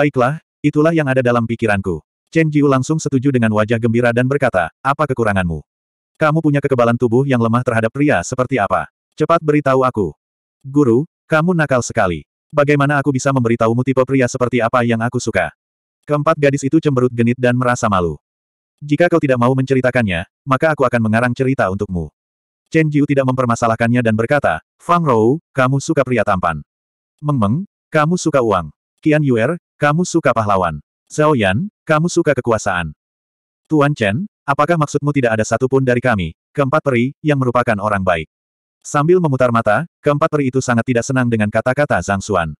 Baiklah, itulah yang ada dalam pikiranku. Chen Jiu langsung setuju dengan wajah gembira dan berkata, apa kekuranganmu? Kamu punya kekebalan tubuh yang lemah terhadap pria seperti apa? Cepat beritahu aku. Guru, kamu nakal sekali. Bagaimana aku bisa memberitahumu tipe pria seperti apa yang aku suka? Keempat gadis itu cemberut genit dan merasa malu. Jika kau tidak mau menceritakannya, maka aku akan mengarang cerita untukmu. Chen Jiu tidak mempermasalahkannya dan berkata, Fang Rou, kamu suka pria tampan. Meng Meng, kamu suka uang. Qian Yuer, kamu suka pahlawan. Zhao Yan, kamu suka kekuasaan. Tuan Chen, apakah maksudmu tidak ada satupun dari kami, keempat peri, yang merupakan orang baik? Sambil memutar mata, keempat peri itu sangat tidak senang dengan kata-kata Zhang Xuan.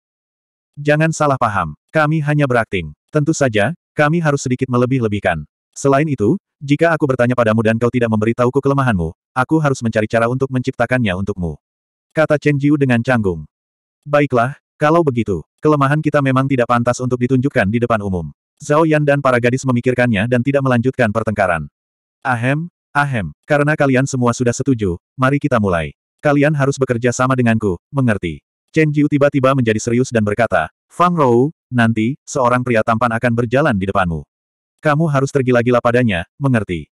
Jangan salah paham, kami hanya berakting. Tentu saja, kami harus sedikit melebih-lebihkan. Selain itu, jika aku bertanya padamu dan kau tidak memberitahuku kelemahanmu, aku harus mencari cara untuk menciptakannya untukmu. Kata Chen Jiu dengan canggung. Baiklah, kalau begitu, kelemahan kita memang tidak pantas untuk ditunjukkan di depan umum. Zhao Yan dan para gadis memikirkannya dan tidak melanjutkan pertengkaran. Ahem, ahem, karena kalian semua sudah setuju, mari kita mulai. Kalian harus bekerja sama denganku, mengerti. Chen Jiu tiba-tiba menjadi serius dan berkata, Fang Rou, nanti, seorang pria tampan akan berjalan di depanmu. Kamu harus tergila-gila padanya, mengerti.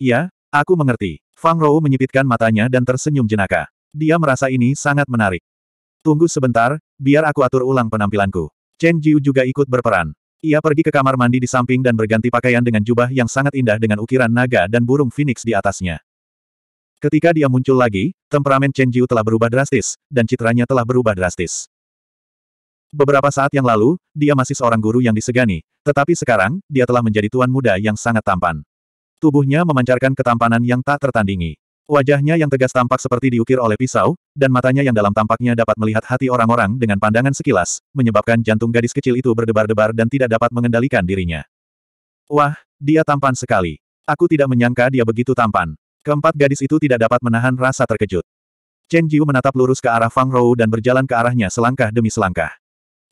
Ya, aku mengerti. Fang Rou menyipitkan matanya dan tersenyum jenaka. Dia merasa ini sangat menarik. Tunggu sebentar, Biar aku atur ulang penampilanku. Chen Jiu juga ikut berperan. Ia pergi ke kamar mandi di samping dan berganti pakaian dengan jubah yang sangat indah dengan ukiran naga dan burung phoenix di atasnya. Ketika dia muncul lagi, temperamen Chen Jiu telah berubah drastis, dan citranya telah berubah drastis. Beberapa saat yang lalu, dia masih seorang guru yang disegani, tetapi sekarang, dia telah menjadi tuan muda yang sangat tampan. Tubuhnya memancarkan ketampanan yang tak tertandingi. Wajahnya yang tegas tampak seperti diukir oleh pisau, dan matanya yang dalam tampaknya dapat melihat hati orang-orang dengan pandangan sekilas, menyebabkan jantung gadis kecil itu berdebar-debar dan tidak dapat mengendalikan dirinya. Wah, dia tampan sekali. Aku tidak menyangka dia begitu tampan. Keempat gadis itu tidak dapat menahan rasa terkejut. Chen Jiu menatap lurus ke arah Fang Rou dan berjalan ke arahnya selangkah demi selangkah.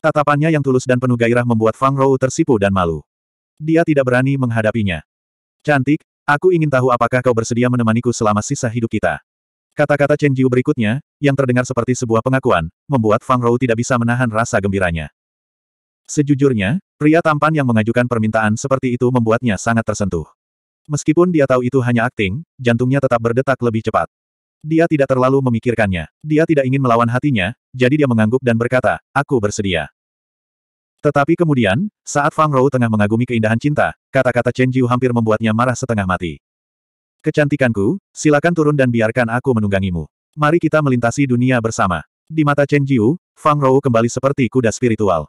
Tatapannya yang tulus dan penuh gairah membuat Fang Rou tersipu dan malu. Dia tidak berani menghadapinya. Cantik, aku ingin tahu apakah kau bersedia menemaniku selama sisa hidup kita. Kata-kata Chen Jiu berikutnya, yang terdengar seperti sebuah pengakuan, membuat Fang Rou tidak bisa menahan rasa gembiranya. Sejujurnya, pria tampan yang mengajukan permintaan seperti itu membuatnya sangat tersentuh. Meskipun dia tahu itu hanya akting, jantungnya tetap berdetak lebih cepat. Dia tidak terlalu memikirkannya. Dia tidak ingin melawan hatinya, jadi dia mengangguk dan berkata, aku bersedia. Tetapi kemudian, saat Fang Rou tengah mengagumi keindahan cinta, kata-kata Chen Jiu hampir membuatnya marah setengah mati. Kecantikanku, silakan turun dan biarkan aku menunggangimu. Mari kita melintasi dunia bersama. Di mata Chen Jiu, Fang Rou kembali seperti kuda spiritual.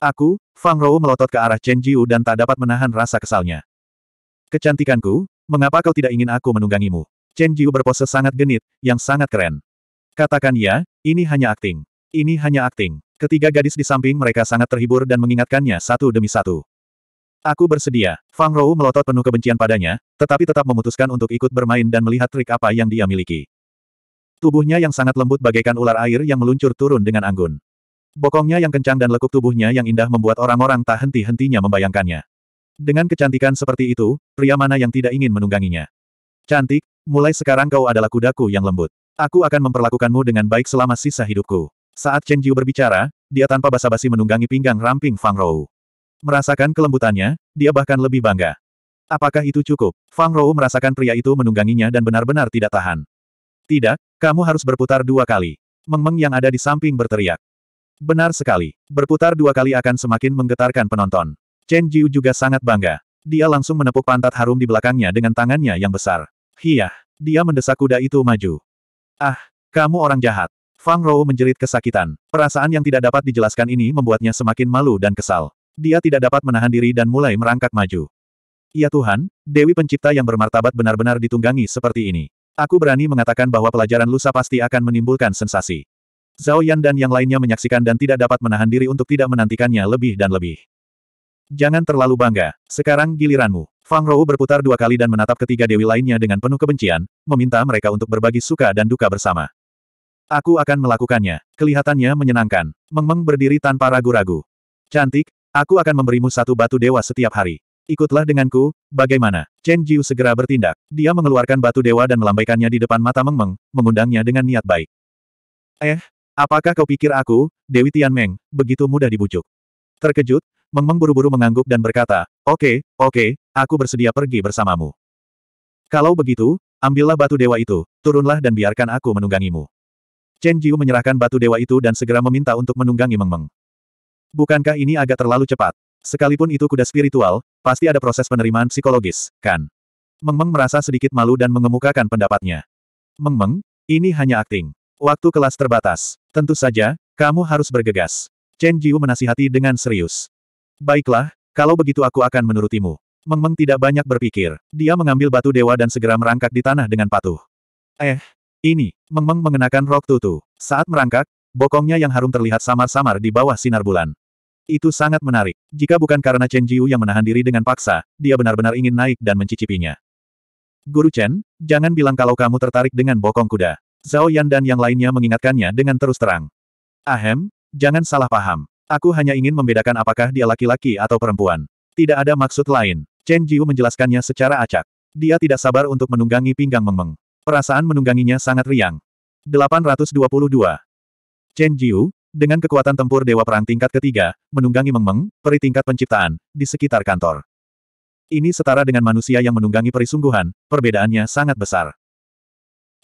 Aku, Fang Rou melotot ke arah Chen Jiu dan tak dapat menahan rasa kesalnya. Kecantikanku, mengapa kau tidak ingin aku menunggangimu? Chen Jiu berpose sangat genit, yang sangat keren. Katakan ya, ini hanya akting. Ini hanya akting. Ketiga gadis di samping mereka sangat terhibur dan mengingatkannya satu demi satu. Aku bersedia. Fang Rou melotot penuh kebencian padanya, tetapi tetap memutuskan untuk ikut bermain dan melihat trik apa yang dia miliki. Tubuhnya yang sangat lembut bagaikan ular air yang meluncur turun dengan anggun. Bokongnya yang kencang dan lekuk tubuhnya yang indah membuat orang-orang tak henti-hentinya membayangkannya. Dengan kecantikan seperti itu, pria mana yang tidak ingin menungganginya? Cantik, mulai sekarang kau adalah kudaku yang lembut. Aku akan memperlakukanmu dengan baik selama sisa hidupku. Saat Chen Jiu berbicara, dia tanpa basa-basi menunggangi pinggang ramping Fang Rou. Merasakan kelembutannya, dia bahkan lebih bangga. Apakah itu cukup? Fang Rou merasakan pria itu menungganginya dan benar-benar tidak tahan. Tidak, kamu harus berputar dua kali. Meng Meng yang ada di samping berteriak. Benar sekali, berputar dua kali akan semakin menggetarkan penonton. Chen Jiu juga sangat bangga. Dia langsung menepuk pantat harum di belakangnya dengan tangannya yang besar. Hiyah, dia mendesak kuda itu maju. Ah, kamu orang jahat. Fang Rou menjerit kesakitan. Perasaan yang tidak dapat dijelaskan ini membuatnya semakin malu dan kesal. Dia tidak dapat menahan diri dan mulai merangkak maju. Ya Tuhan, Dewi Pencipta yang bermartabat benar-benar ditunggangi seperti ini. Aku berani mengatakan bahwa pelajaran lusa pasti akan menimbulkan sensasi. Zhao Yan dan yang lainnya menyaksikan dan tidak dapat menahan diri untuk tidak menantikannya lebih dan lebih. Jangan terlalu bangga, sekarang giliranmu. Fang Rou berputar dua kali dan menatap ketiga dewi lainnya dengan penuh kebencian, meminta mereka untuk berbagi suka dan duka bersama. Aku akan melakukannya, kelihatannya menyenangkan. Mengmeng -meng berdiri tanpa ragu-ragu. Cantik, Aku akan memberimu satu batu dewa setiap hari. Ikutlah denganku, bagaimana? Chen Jiu segera bertindak. Dia mengeluarkan batu dewa dan melambaikannya di depan mata Meng Meng, mengundangnya dengan niat baik. Eh, apakah kau pikir aku, Dewi Tian Meng begitu mudah dibujuk? Terkejut, Meng Meng buru-buru mengangguk dan berkata, Oke, okay, oke, okay, aku bersedia pergi bersamamu. Kalau begitu, ambillah batu dewa itu, turunlah dan biarkan aku menunggangimu. Chen Jiu menyerahkan batu dewa itu dan segera meminta untuk menunggangi Meng Meng. Bukankah ini agak terlalu cepat? Sekalipun itu kuda spiritual, pasti ada proses penerimaan psikologis, kan? Mengmeng -meng merasa sedikit malu dan mengemukakan pendapatnya. Mengmeng, -meng, ini hanya akting. Waktu kelas terbatas. Tentu saja, kamu harus bergegas. Chen Jiu menasihati dengan serius. Baiklah, kalau begitu aku akan menurutimu. Mengmeng -meng tidak banyak berpikir. Dia mengambil batu dewa dan segera merangkak di tanah dengan patuh. Eh, ini. Mengmeng -meng mengenakan rok tutu. Saat merangkak, bokongnya yang harum terlihat samar-samar di bawah sinar bulan. Itu sangat menarik. Jika bukan karena Chen Jiu yang menahan diri dengan paksa, dia benar-benar ingin naik dan mencicipinya. Guru Chen, jangan bilang kalau kamu tertarik dengan bokong kuda. Zhao Yan dan yang lainnya mengingatkannya dengan terus terang. Ahem, jangan salah paham. Aku hanya ingin membedakan apakah dia laki-laki atau perempuan. Tidak ada maksud lain. Chen Jiu menjelaskannya secara acak. Dia tidak sabar untuk menunggangi pinggang Meng Meng. Perasaan menungganginya sangat riang. 822. Chen Jiu, dengan kekuatan tempur Dewa Perang tingkat ketiga, menunggangi Mengmeng, peri tingkat penciptaan, di sekitar kantor. Ini setara dengan manusia yang menunggangi peri sungguhan. perbedaannya sangat besar.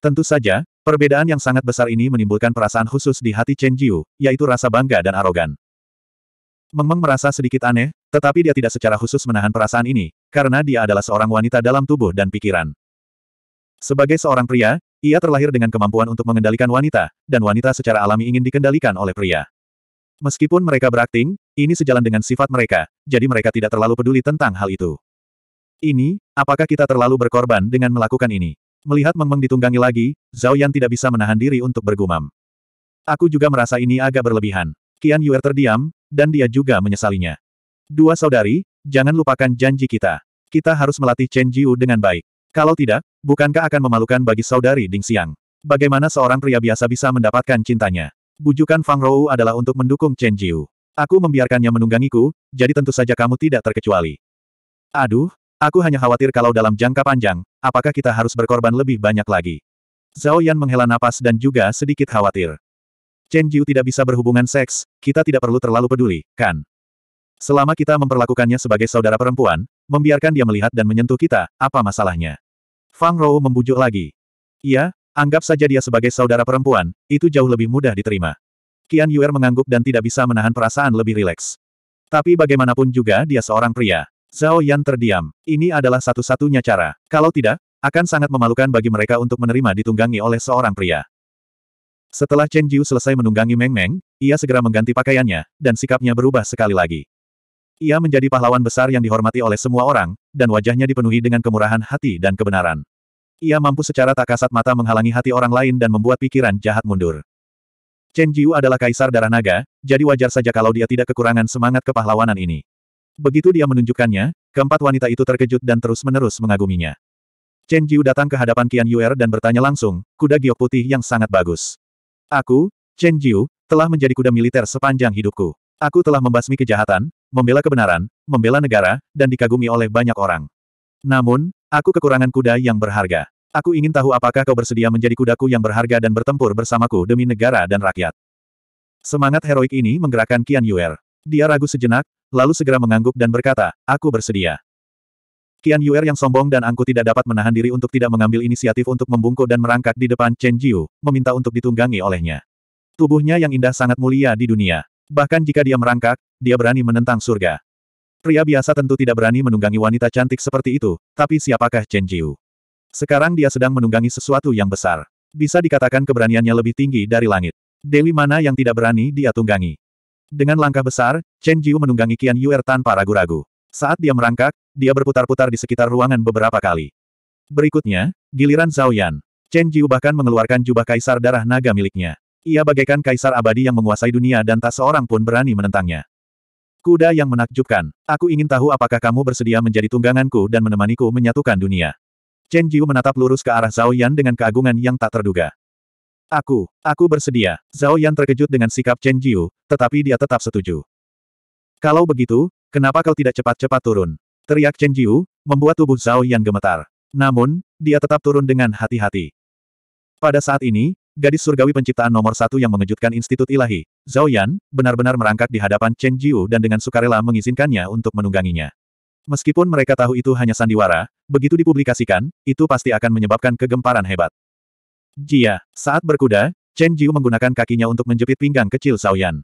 Tentu saja, perbedaan yang sangat besar ini menimbulkan perasaan khusus di hati Chen Jiu, yaitu rasa bangga dan arogan. Mengmeng merasa sedikit aneh, tetapi dia tidak secara khusus menahan perasaan ini, karena dia adalah seorang wanita dalam tubuh dan pikiran. Sebagai seorang pria, ia terlahir dengan kemampuan untuk mengendalikan wanita, dan wanita secara alami ingin dikendalikan oleh pria. Meskipun mereka berakting, ini sejalan dengan sifat mereka, jadi mereka tidak terlalu peduli tentang hal itu. Ini, apakah kita terlalu berkorban dengan melakukan ini? Melihat -meng ditunggangi lagi, Zhao Yan tidak bisa menahan diri untuk bergumam. Aku juga merasa ini agak berlebihan. Qian Yuer terdiam, dan dia juga menyesalinya. Dua saudari, jangan lupakan janji kita. Kita harus melatih Chen Jiu dengan baik. Kalau tidak, bukankah akan memalukan bagi saudari Ding Xiang? Bagaimana seorang pria biasa bisa mendapatkan cintanya? Bujukan Fang Rou adalah untuk mendukung Chen Jiu. Aku membiarkannya menunggangiku, jadi tentu saja kamu tidak terkecuali. Aduh, aku hanya khawatir kalau dalam jangka panjang, apakah kita harus berkorban lebih banyak lagi? Zhao Yan menghela napas dan juga sedikit khawatir. Chen Jiu tidak bisa berhubungan seks, kita tidak perlu terlalu peduli, kan? Selama kita memperlakukannya sebagai saudara perempuan, Membiarkan dia melihat dan menyentuh kita, apa masalahnya? Fang Rou membujuk lagi. Iya, anggap saja dia sebagai saudara perempuan, itu jauh lebih mudah diterima. Qian Yuer mengangguk dan tidak bisa menahan perasaan lebih rileks. Tapi bagaimanapun juga dia seorang pria. Zhao Yan terdiam. Ini adalah satu-satunya cara. Kalau tidak, akan sangat memalukan bagi mereka untuk menerima ditunggangi oleh seorang pria. Setelah Chen Jiu selesai menunggangi Meng Meng, ia segera mengganti pakaiannya, dan sikapnya berubah sekali lagi. Ia menjadi pahlawan besar yang dihormati oleh semua orang, dan wajahnya dipenuhi dengan kemurahan hati dan kebenaran. Ia mampu secara tak kasat mata menghalangi hati orang lain dan membuat pikiran jahat mundur. Chen Jiu adalah kaisar darah naga, jadi wajar saja kalau dia tidak kekurangan semangat kepahlawanan ini. Begitu dia menunjukkannya, keempat wanita itu terkejut dan terus-menerus mengaguminya. Chen Jiu datang ke hadapan Qian Yuer dan bertanya langsung, kuda giok putih yang sangat bagus. Aku, Chen Jiu, telah menjadi kuda militer sepanjang hidupku. Aku telah membasmi kejahatan, membela kebenaran, membela negara, dan dikagumi oleh banyak orang. Namun, aku kekurangan kuda yang berharga. Aku ingin tahu apakah kau bersedia menjadi kudaku yang berharga dan bertempur bersamaku demi negara dan rakyat. Semangat heroik ini menggerakkan Qian Yuer. Dia ragu sejenak, lalu segera mengangguk dan berkata, aku bersedia. Qian Yuer yang sombong dan angku tidak dapat menahan diri untuk tidak mengambil inisiatif untuk membungkuk dan merangkak di depan Chen Jiu, meminta untuk ditunggangi olehnya. Tubuhnya yang indah sangat mulia di dunia. Bahkan jika dia merangkak, dia berani menentang surga. Pria biasa tentu tidak berani menunggangi wanita cantik seperti itu, tapi siapakah Chen Jiu? Sekarang dia sedang menunggangi sesuatu yang besar. Bisa dikatakan keberaniannya lebih tinggi dari langit. Dewi mana yang tidak berani dia tunggangi. Dengan langkah besar, Chen Jiu menunggangi Qian Yuer tanpa ragu-ragu. Saat dia merangkak, dia berputar-putar di sekitar ruangan beberapa kali. Berikutnya, giliran Zhao Yan. Chen Jiu bahkan mengeluarkan jubah kaisar darah naga miliknya. Ia bagaikan kaisar abadi yang menguasai dunia dan tak seorang pun berani menentangnya. Kuda yang menakjubkan. Aku ingin tahu apakah kamu bersedia menjadi tungganganku dan menemaniku menyatukan dunia. Chen Jiu menatap lurus ke arah Zhao Yan dengan keagungan yang tak terduga. Aku, aku bersedia. Zhao Yan terkejut dengan sikap Chen Jiu, tetapi dia tetap setuju. Kalau begitu, kenapa kau tidak cepat-cepat turun? Teriak Chen Jiu, membuat tubuh Zhao Yan gemetar. Namun, dia tetap turun dengan hati-hati. Pada saat ini, gadis surgawi penciptaan nomor satu yang mengejutkan Institut Ilahi, Zhao Yan, benar-benar merangkak di hadapan Chen Jiu dan dengan sukarela mengizinkannya untuk menungganginya. Meskipun mereka tahu itu hanya sandiwara, begitu dipublikasikan, itu pasti akan menyebabkan kegemparan hebat. Jia, saat berkuda, Chen Jiu menggunakan kakinya untuk menjepit pinggang kecil Zhao Yan.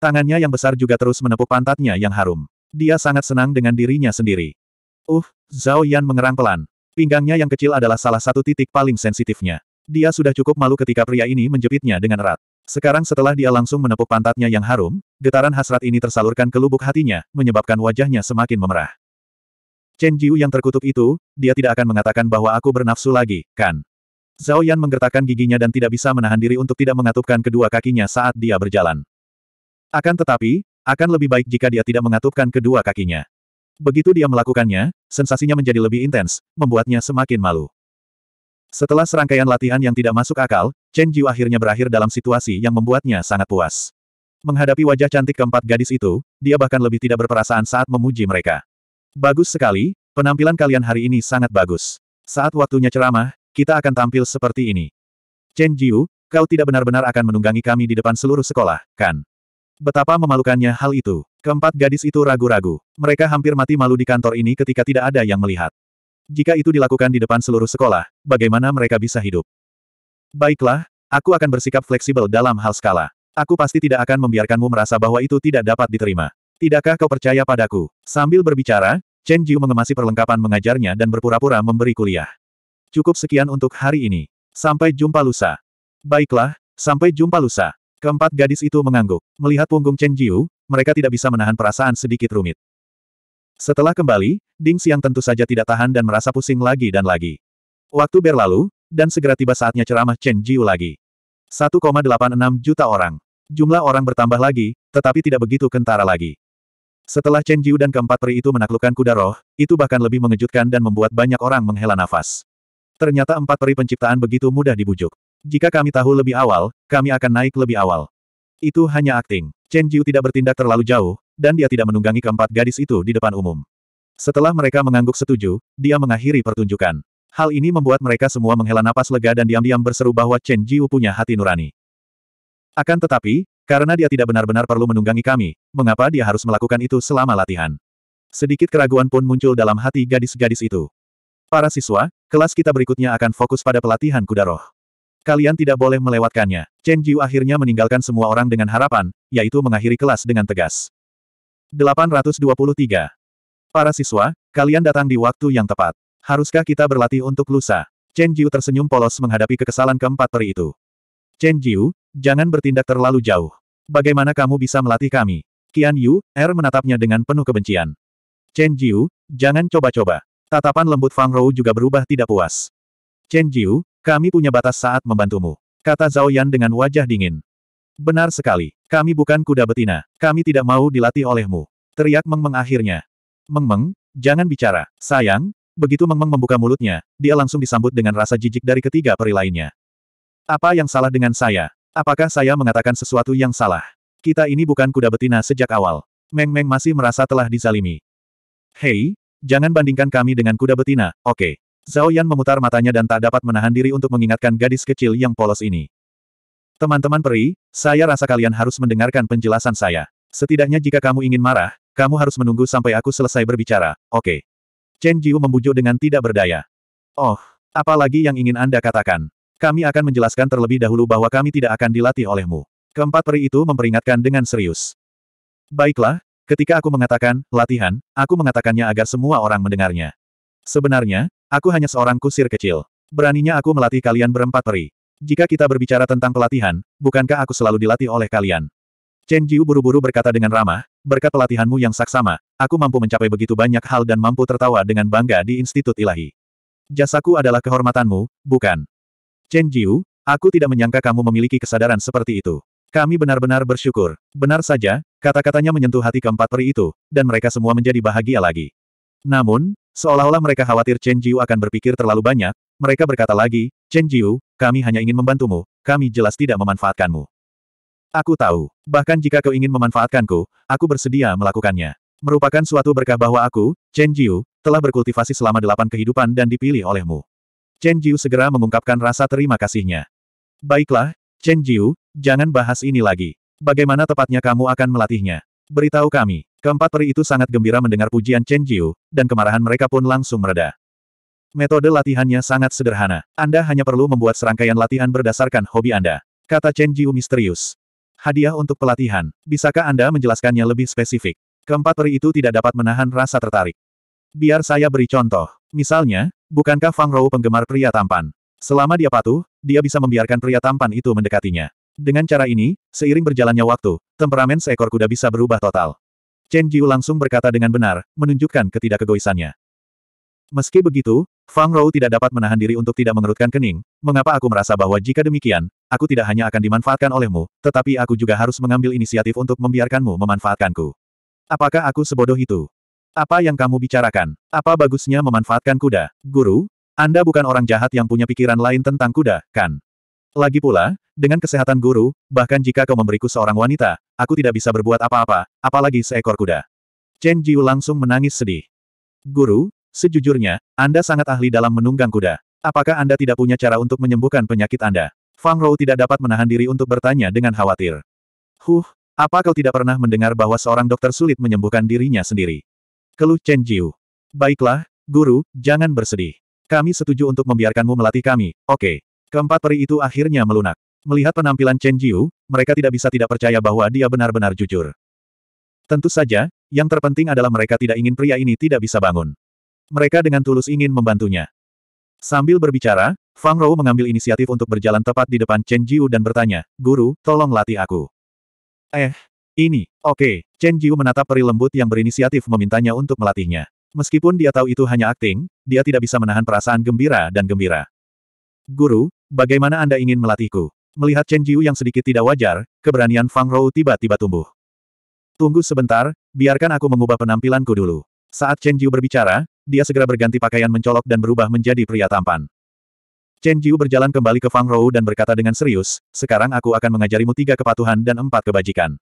Tangannya yang besar juga terus menepuk pantatnya yang harum. Dia sangat senang dengan dirinya sendiri. Uh, Zhao Yan mengerang pelan. Pinggangnya yang kecil adalah salah satu titik paling sensitifnya. Dia sudah cukup malu ketika pria ini menjepitnya dengan erat. Sekarang setelah dia langsung menepuk pantatnya yang harum, getaran hasrat ini tersalurkan ke lubuk hatinya, menyebabkan wajahnya semakin memerah. Chen Jiu yang terkutuk itu, dia tidak akan mengatakan bahwa aku bernafsu lagi, kan? Zhao Yan menggertakkan giginya dan tidak bisa menahan diri untuk tidak mengatupkan kedua kakinya saat dia berjalan. Akan tetapi, akan lebih baik jika dia tidak mengatupkan kedua kakinya. Begitu dia melakukannya, sensasinya menjadi lebih intens, membuatnya semakin malu. Setelah serangkaian latihan yang tidak masuk akal, Chen Jiu akhirnya berakhir dalam situasi yang membuatnya sangat puas. Menghadapi wajah cantik keempat gadis itu, dia bahkan lebih tidak berperasaan saat memuji mereka. Bagus sekali, penampilan kalian hari ini sangat bagus. Saat waktunya ceramah, kita akan tampil seperti ini. Chen Jiu, kau tidak benar-benar akan menunggangi kami di depan seluruh sekolah, kan? Betapa memalukannya hal itu. Keempat gadis itu ragu-ragu. Mereka hampir mati malu di kantor ini ketika tidak ada yang melihat. Jika itu dilakukan di depan seluruh sekolah, bagaimana mereka bisa hidup? Baiklah, aku akan bersikap fleksibel dalam hal skala. Aku pasti tidak akan membiarkanmu merasa bahwa itu tidak dapat diterima. Tidakkah kau percaya padaku? Sambil berbicara, Chen Jiu mengemasi perlengkapan mengajarnya dan berpura-pura memberi kuliah. Cukup sekian untuk hari ini. Sampai jumpa lusa. Baiklah, sampai jumpa lusa. Keempat gadis itu mengangguk. Melihat punggung Chen Jiu, mereka tidak bisa menahan perasaan sedikit rumit. Setelah kembali, Ding Xiang tentu saja tidak tahan dan merasa pusing lagi dan lagi. Waktu berlalu, dan segera tiba saatnya ceramah Chen Jiu lagi. 1,86 juta orang. Jumlah orang bertambah lagi, tetapi tidak begitu kentara lagi. Setelah Chen Jiu dan keempat peri itu menaklukkan kuda roh, itu bahkan lebih mengejutkan dan membuat banyak orang menghela nafas. Ternyata empat peri penciptaan begitu mudah dibujuk. Jika kami tahu lebih awal, kami akan naik lebih awal. Itu hanya akting. Chen Jiu tidak bertindak terlalu jauh, dan dia tidak menunggangi keempat gadis itu di depan umum. Setelah mereka mengangguk setuju, dia mengakhiri pertunjukan. Hal ini membuat mereka semua menghela napas lega dan diam-diam berseru bahwa Chen Jiu punya hati nurani. Akan tetapi, karena dia tidak benar-benar perlu menunggangi kami, mengapa dia harus melakukan itu selama latihan? Sedikit keraguan pun muncul dalam hati gadis-gadis itu. Para siswa, kelas kita berikutnya akan fokus pada pelatihan kuda roh. Kalian tidak boleh melewatkannya. Chen Jiu akhirnya meninggalkan semua orang dengan harapan, yaitu mengakhiri kelas dengan tegas. 823. Para siswa, kalian datang di waktu yang tepat. Haruskah kita berlatih untuk lusa? Chen Jiu tersenyum polos menghadapi kekesalan keempat peri itu. Chen Jiu, jangan bertindak terlalu jauh. Bagaimana kamu bisa melatih kami? Qian Yu, Er menatapnya dengan penuh kebencian. Chen Jiu, jangan coba-coba. Tatapan lembut Fang Rou juga berubah tidak puas. Chen Jiu, kami punya batas saat membantumu. Kata Zhao Yan dengan wajah dingin. Benar sekali. Kami bukan kuda betina. Kami tidak mau dilatih olehmu. Teriak Meng Meng akhirnya. Meng Meng, jangan bicara. Sayang, begitu Meng Meng membuka mulutnya, dia langsung disambut dengan rasa jijik dari ketiga peri lainnya. Apa yang salah dengan saya? Apakah saya mengatakan sesuatu yang salah? Kita ini bukan kuda betina sejak awal. Meng Meng masih merasa telah dizalimi. Hei, jangan bandingkan kami dengan kuda betina, oke. Okay. Zhao Yan memutar matanya dan tak dapat menahan diri untuk mengingatkan gadis kecil yang polos ini. Teman-teman peri, saya rasa kalian harus mendengarkan penjelasan saya. Setidaknya jika kamu ingin marah, kamu harus menunggu sampai aku selesai berbicara, oke. Okay. Chen Jiu membujuk dengan tidak berdaya. Oh, apalagi yang ingin Anda katakan? Kami akan menjelaskan terlebih dahulu bahwa kami tidak akan dilatih olehmu. Keempat peri itu memperingatkan dengan serius. Baiklah, ketika aku mengatakan, latihan, aku mengatakannya agar semua orang mendengarnya. Sebenarnya, aku hanya seorang kusir kecil. Beraninya aku melatih kalian berempat peri. Jika kita berbicara tentang pelatihan, bukankah aku selalu dilatih oleh kalian? Chen Jiu buru-buru berkata dengan ramah, berkat pelatihanmu yang saksama, aku mampu mencapai begitu banyak hal dan mampu tertawa dengan bangga di Institut Ilahi. Jasaku adalah kehormatanmu, bukan? Chen Jiu, aku tidak menyangka kamu memiliki kesadaran seperti itu. Kami benar-benar bersyukur. Benar saja, kata-katanya menyentuh hati keempat peri itu, dan mereka semua menjadi bahagia lagi. Namun, seolah-olah mereka khawatir Chen Jiu akan berpikir terlalu banyak, mereka berkata lagi, Chen Jiu, kami hanya ingin membantumu, kami jelas tidak memanfaatkanmu. Aku tahu, bahkan jika kau ingin memanfaatkanku, aku bersedia melakukannya. Merupakan suatu berkah bahwa aku, Chen Jiu, telah berkultivasi selama delapan kehidupan dan dipilih olehmu. Chen Jiu segera mengungkapkan rasa terima kasihnya. Baiklah, Chen Jiu, jangan bahas ini lagi. Bagaimana tepatnya kamu akan melatihnya? Beritahu kami. Keempat peri itu sangat gembira mendengar pujian Chen Jiu, dan kemarahan mereka pun langsung mereda. Metode latihannya sangat sederhana. Anda hanya perlu membuat serangkaian latihan berdasarkan hobi Anda. Kata Chen Jiu misterius. Hadiah untuk pelatihan. Bisakah Anda menjelaskannya lebih spesifik? Keempat peri itu tidak dapat menahan rasa tertarik. Biar saya beri contoh. Misalnya, bukankah Fang Rou penggemar pria tampan? Selama dia patuh, dia bisa membiarkan pria tampan itu mendekatinya. Dengan cara ini, seiring berjalannya waktu, temperamen seekor kuda bisa berubah total. Chen Jiu langsung berkata dengan benar, menunjukkan ketidakkegoisannya. Meski begitu, Fang Rou tidak dapat menahan diri untuk tidak mengerutkan kening, mengapa aku merasa bahwa jika demikian, aku tidak hanya akan dimanfaatkan olehmu, tetapi aku juga harus mengambil inisiatif untuk membiarkanmu memanfaatkanku. Apakah aku sebodoh itu? Apa yang kamu bicarakan? Apa bagusnya memanfaatkan kuda? Guru, Anda bukan orang jahat yang punya pikiran lain tentang kuda, kan? Lagi pula, dengan kesehatan guru, bahkan jika kau memberiku seorang wanita, aku tidak bisa berbuat apa-apa, apalagi seekor kuda. Chen Jiu langsung menangis sedih. Guru, Sejujurnya, Anda sangat ahli dalam menunggang kuda. Apakah Anda tidak punya cara untuk menyembuhkan penyakit Anda? Fang Rou tidak dapat menahan diri untuk bertanya dengan khawatir. Huh, apa kau tidak pernah mendengar bahwa seorang dokter sulit menyembuhkan dirinya sendiri? Keluh Chen Jiu. Baiklah, guru, jangan bersedih. Kami setuju untuk membiarkanmu melatih kami, oke. Okay. Keempat peri itu akhirnya melunak. Melihat penampilan Chen Jiu, mereka tidak bisa tidak percaya bahwa dia benar-benar jujur. Tentu saja, yang terpenting adalah mereka tidak ingin pria ini tidak bisa bangun. Mereka dengan tulus ingin membantunya. Sambil berbicara, Fang Rou mengambil inisiatif untuk berjalan tepat di depan Chen Jiu dan bertanya, Guru, tolong latih aku. Eh, ini, oke. Okay. Chen Jiu menatap peri lembut yang berinisiatif memintanya untuk melatihnya. Meskipun dia tahu itu hanya akting, dia tidak bisa menahan perasaan gembira dan gembira. Guru, bagaimana Anda ingin melatihku? Melihat Chen Jiu yang sedikit tidak wajar, keberanian Fang Rou tiba-tiba tumbuh. Tunggu sebentar, biarkan aku mengubah penampilanku dulu. Saat Chen Jiu berbicara, dia segera berganti pakaian mencolok dan berubah menjadi pria tampan. Chen Jiu berjalan kembali ke Fang Rou dan berkata dengan serius, sekarang aku akan mengajarimu tiga kepatuhan dan empat kebajikan.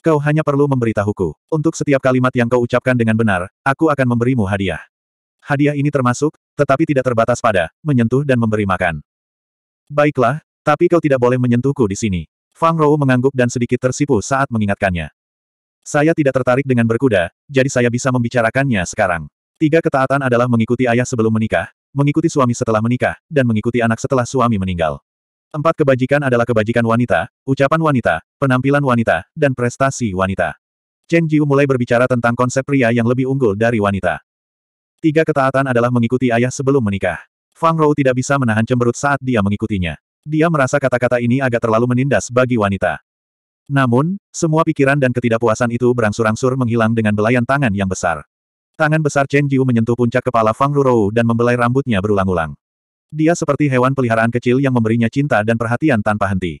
Kau hanya perlu memberitahuku. Untuk setiap kalimat yang kau ucapkan dengan benar, aku akan memberimu hadiah. Hadiah ini termasuk, tetapi tidak terbatas pada, menyentuh dan memberi makan. Baiklah, tapi kau tidak boleh menyentuhku di sini. Fang Rou mengangguk dan sedikit tersipu saat mengingatkannya. Saya tidak tertarik dengan berkuda, jadi saya bisa membicarakannya sekarang. Tiga ketaatan adalah mengikuti ayah sebelum menikah, mengikuti suami setelah menikah, dan mengikuti anak setelah suami meninggal. Empat kebajikan adalah kebajikan wanita, ucapan wanita, penampilan wanita, dan prestasi wanita. Chen Jiu mulai berbicara tentang konsep pria yang lebih unggul dari wanita. Tiga ketaatan adalah mengikuti ayah sebelum menikah. Fang Rou tidak bisa menahan cemberut saat dia mengikutinya. Dia merasa kata-kata ini agak terlalu menindas bagi wanita. Namun, semua pikiran dan ketidakpuasan itu berangsur-angsur menghilang dengan belayan tangan yang besar. Tangan besar Chen Jiu menyentuh puncak kepala Fang Rurou dan membelai rambutnya berulang-ulang. Dia seperti hewan peliharaan kecil yang memberinya cinta dan perhatian tanpa henti.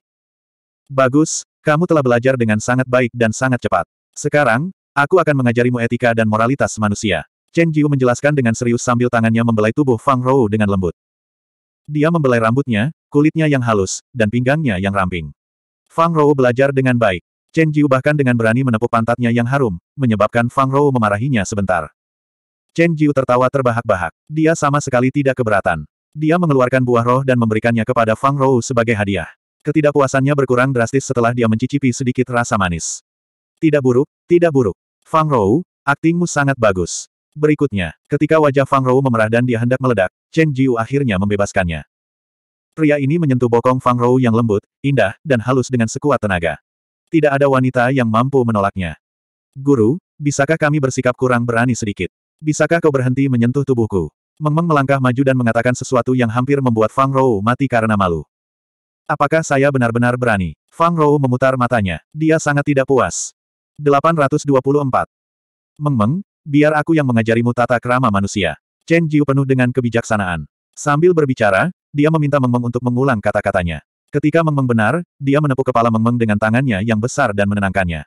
Bagus, kamu telah belajar dengan sangat baik dan sangat cepat. Sekarang, aku akan mengajarimu etika dan moralitas manusia. Chen Jiu menjelaskan dengan serius sambil tangannya membelai tubuh Fang Rou dengan lembut. Dia membelai rambutnya, kulitnya yang halus, dan pinggangnya yang ramping. Fang Rou belajar dengan baik. Chen Jiu bahkan dengan berani menepuk pantatnya yang harum, menyebabkan Fang Rou memarahinya sebentar. Chen Jiu tertawa terbahak-bahak. Dia sama sekali tidak keberatan. Dia mengeluarkan buah roh dan memberikannya kepada Fang Rou sebagai hadiah. Ketidakpuasannya berkurang drastis setelah dia mencicipi sedikit rasa manis. Tidak buruk, tidak buruk. Fang Rou, aktingmu sangat bagus. Berikutnya, ketika wajah Fang Rou memerah dan dia hendak meledak, Chen Jiu akhirnya membebaskannya. Pria ini menyentuh bokong Fang Rou yang lembut, indah, dan halus dengan sekuat tenaga. Tidak ada wanita yang mampu menolaknya. Guru, bisakah kami bersikap kurang berani sedikit? Bisakah kau berhenti menyentuh tubuhku? Meng Meng melangkah maju dan mengatakan sesuatu yang hampir membuat Fang Rou mati karena malu. Apakah saya benar-benar berani? Fang Rou memutar matanya. Dia sangat tidak puas. 824. Meng Meng, biar aku yang mengajarimu tata kerama manusia. Chen Jiu penuh dengan kebijaksanaan. Sambil berbicara, dia meminta Meng Meng untuk mengulang kata-katanya. Ketika Meng Meng benar, dia menepuk kepala Meng Meng dengan tangannya yang besar dan menenangkannya.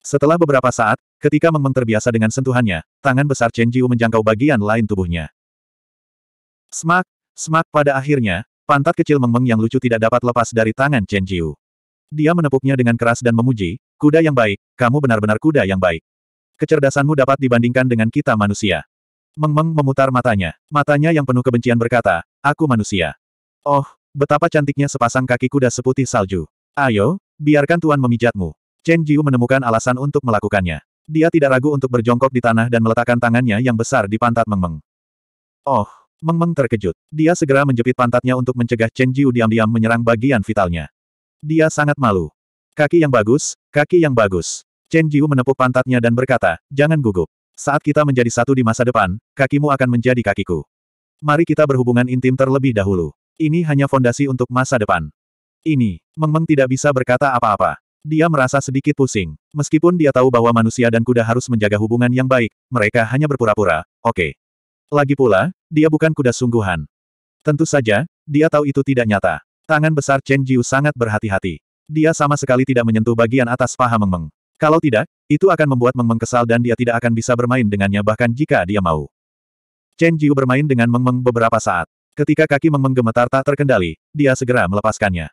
Setelah beberapa saat, ketika Meng Meng terbiasa dengan sentuhannya, tangan besar Chen Jiu menjangkau bagian lain tubuhnya. Smak, smak pada akhirnya, pantat kecil Meng Meng yang lucu tidak dapat lepas dari tangan Chen Jiu. Dia menepuknya dengan keras dan memuji, kuda yang baik, kamu benar-benar kuda yang baik. Kecerdasanmu dapat dibandingkan dengan kita manusia. Meng Meng memutar matanya. Matanya yang penuh kebencian berkata, Aku manusia. Oh, betapa cantiknya sepasang kaki kuda seputih salju. Ayo, biarkan Tuan memijatmu. Chen Jiu menemukan alasan untuk melakukannya. Dia tidak ragu untuk berjongkok di tanah dan meletakkan tangannya yang besar di pantat Meng Meng. Oh, Meng Meng terkejut. Dia segera menjepit pantatnya untuk mencegah Chen Jiu diam-diam menyerang bagian vitalnya. Dia sangat malu. Kaki yang bagus, kaki yang bagus. Chen Jiu menepuk pantatnya dan berkata, jangan gugup. Saat kita menjadi satu di masa depan, kakimu akan menjadi kakiku. Mari kita berhubungan intim terlebih dahulu. Ini hanya fondasi untuk masa depan. Ini, Meng Meng tidak bisa berkata apa-apa. Dia merasa sedikit pusing. Meskipun dia tahu bahwa manusia dan kuda harus menjaga hubungan yang baik, mereka hanya berpura-pura, oke. Okay. Lagi pula, dia bukan kuda sungguhan. Tentu saja, dia tahu itu tidak nyata. Tangan besar Chen Jiu sangat berhati-hati. Dia sama sekali tidak menyentuh bagian atas paha Meng Meng. Kalau tidak, itu akan membuat Meng Meng kesal dan dia tidak akan bisa bermain dengannya bahkan jika dia mau. Chen Jiu bermain dengan Mengmeng beberapa saat. Ketika kaki Mengmeng gemetar tak terkendali, dia segera melepaskannya.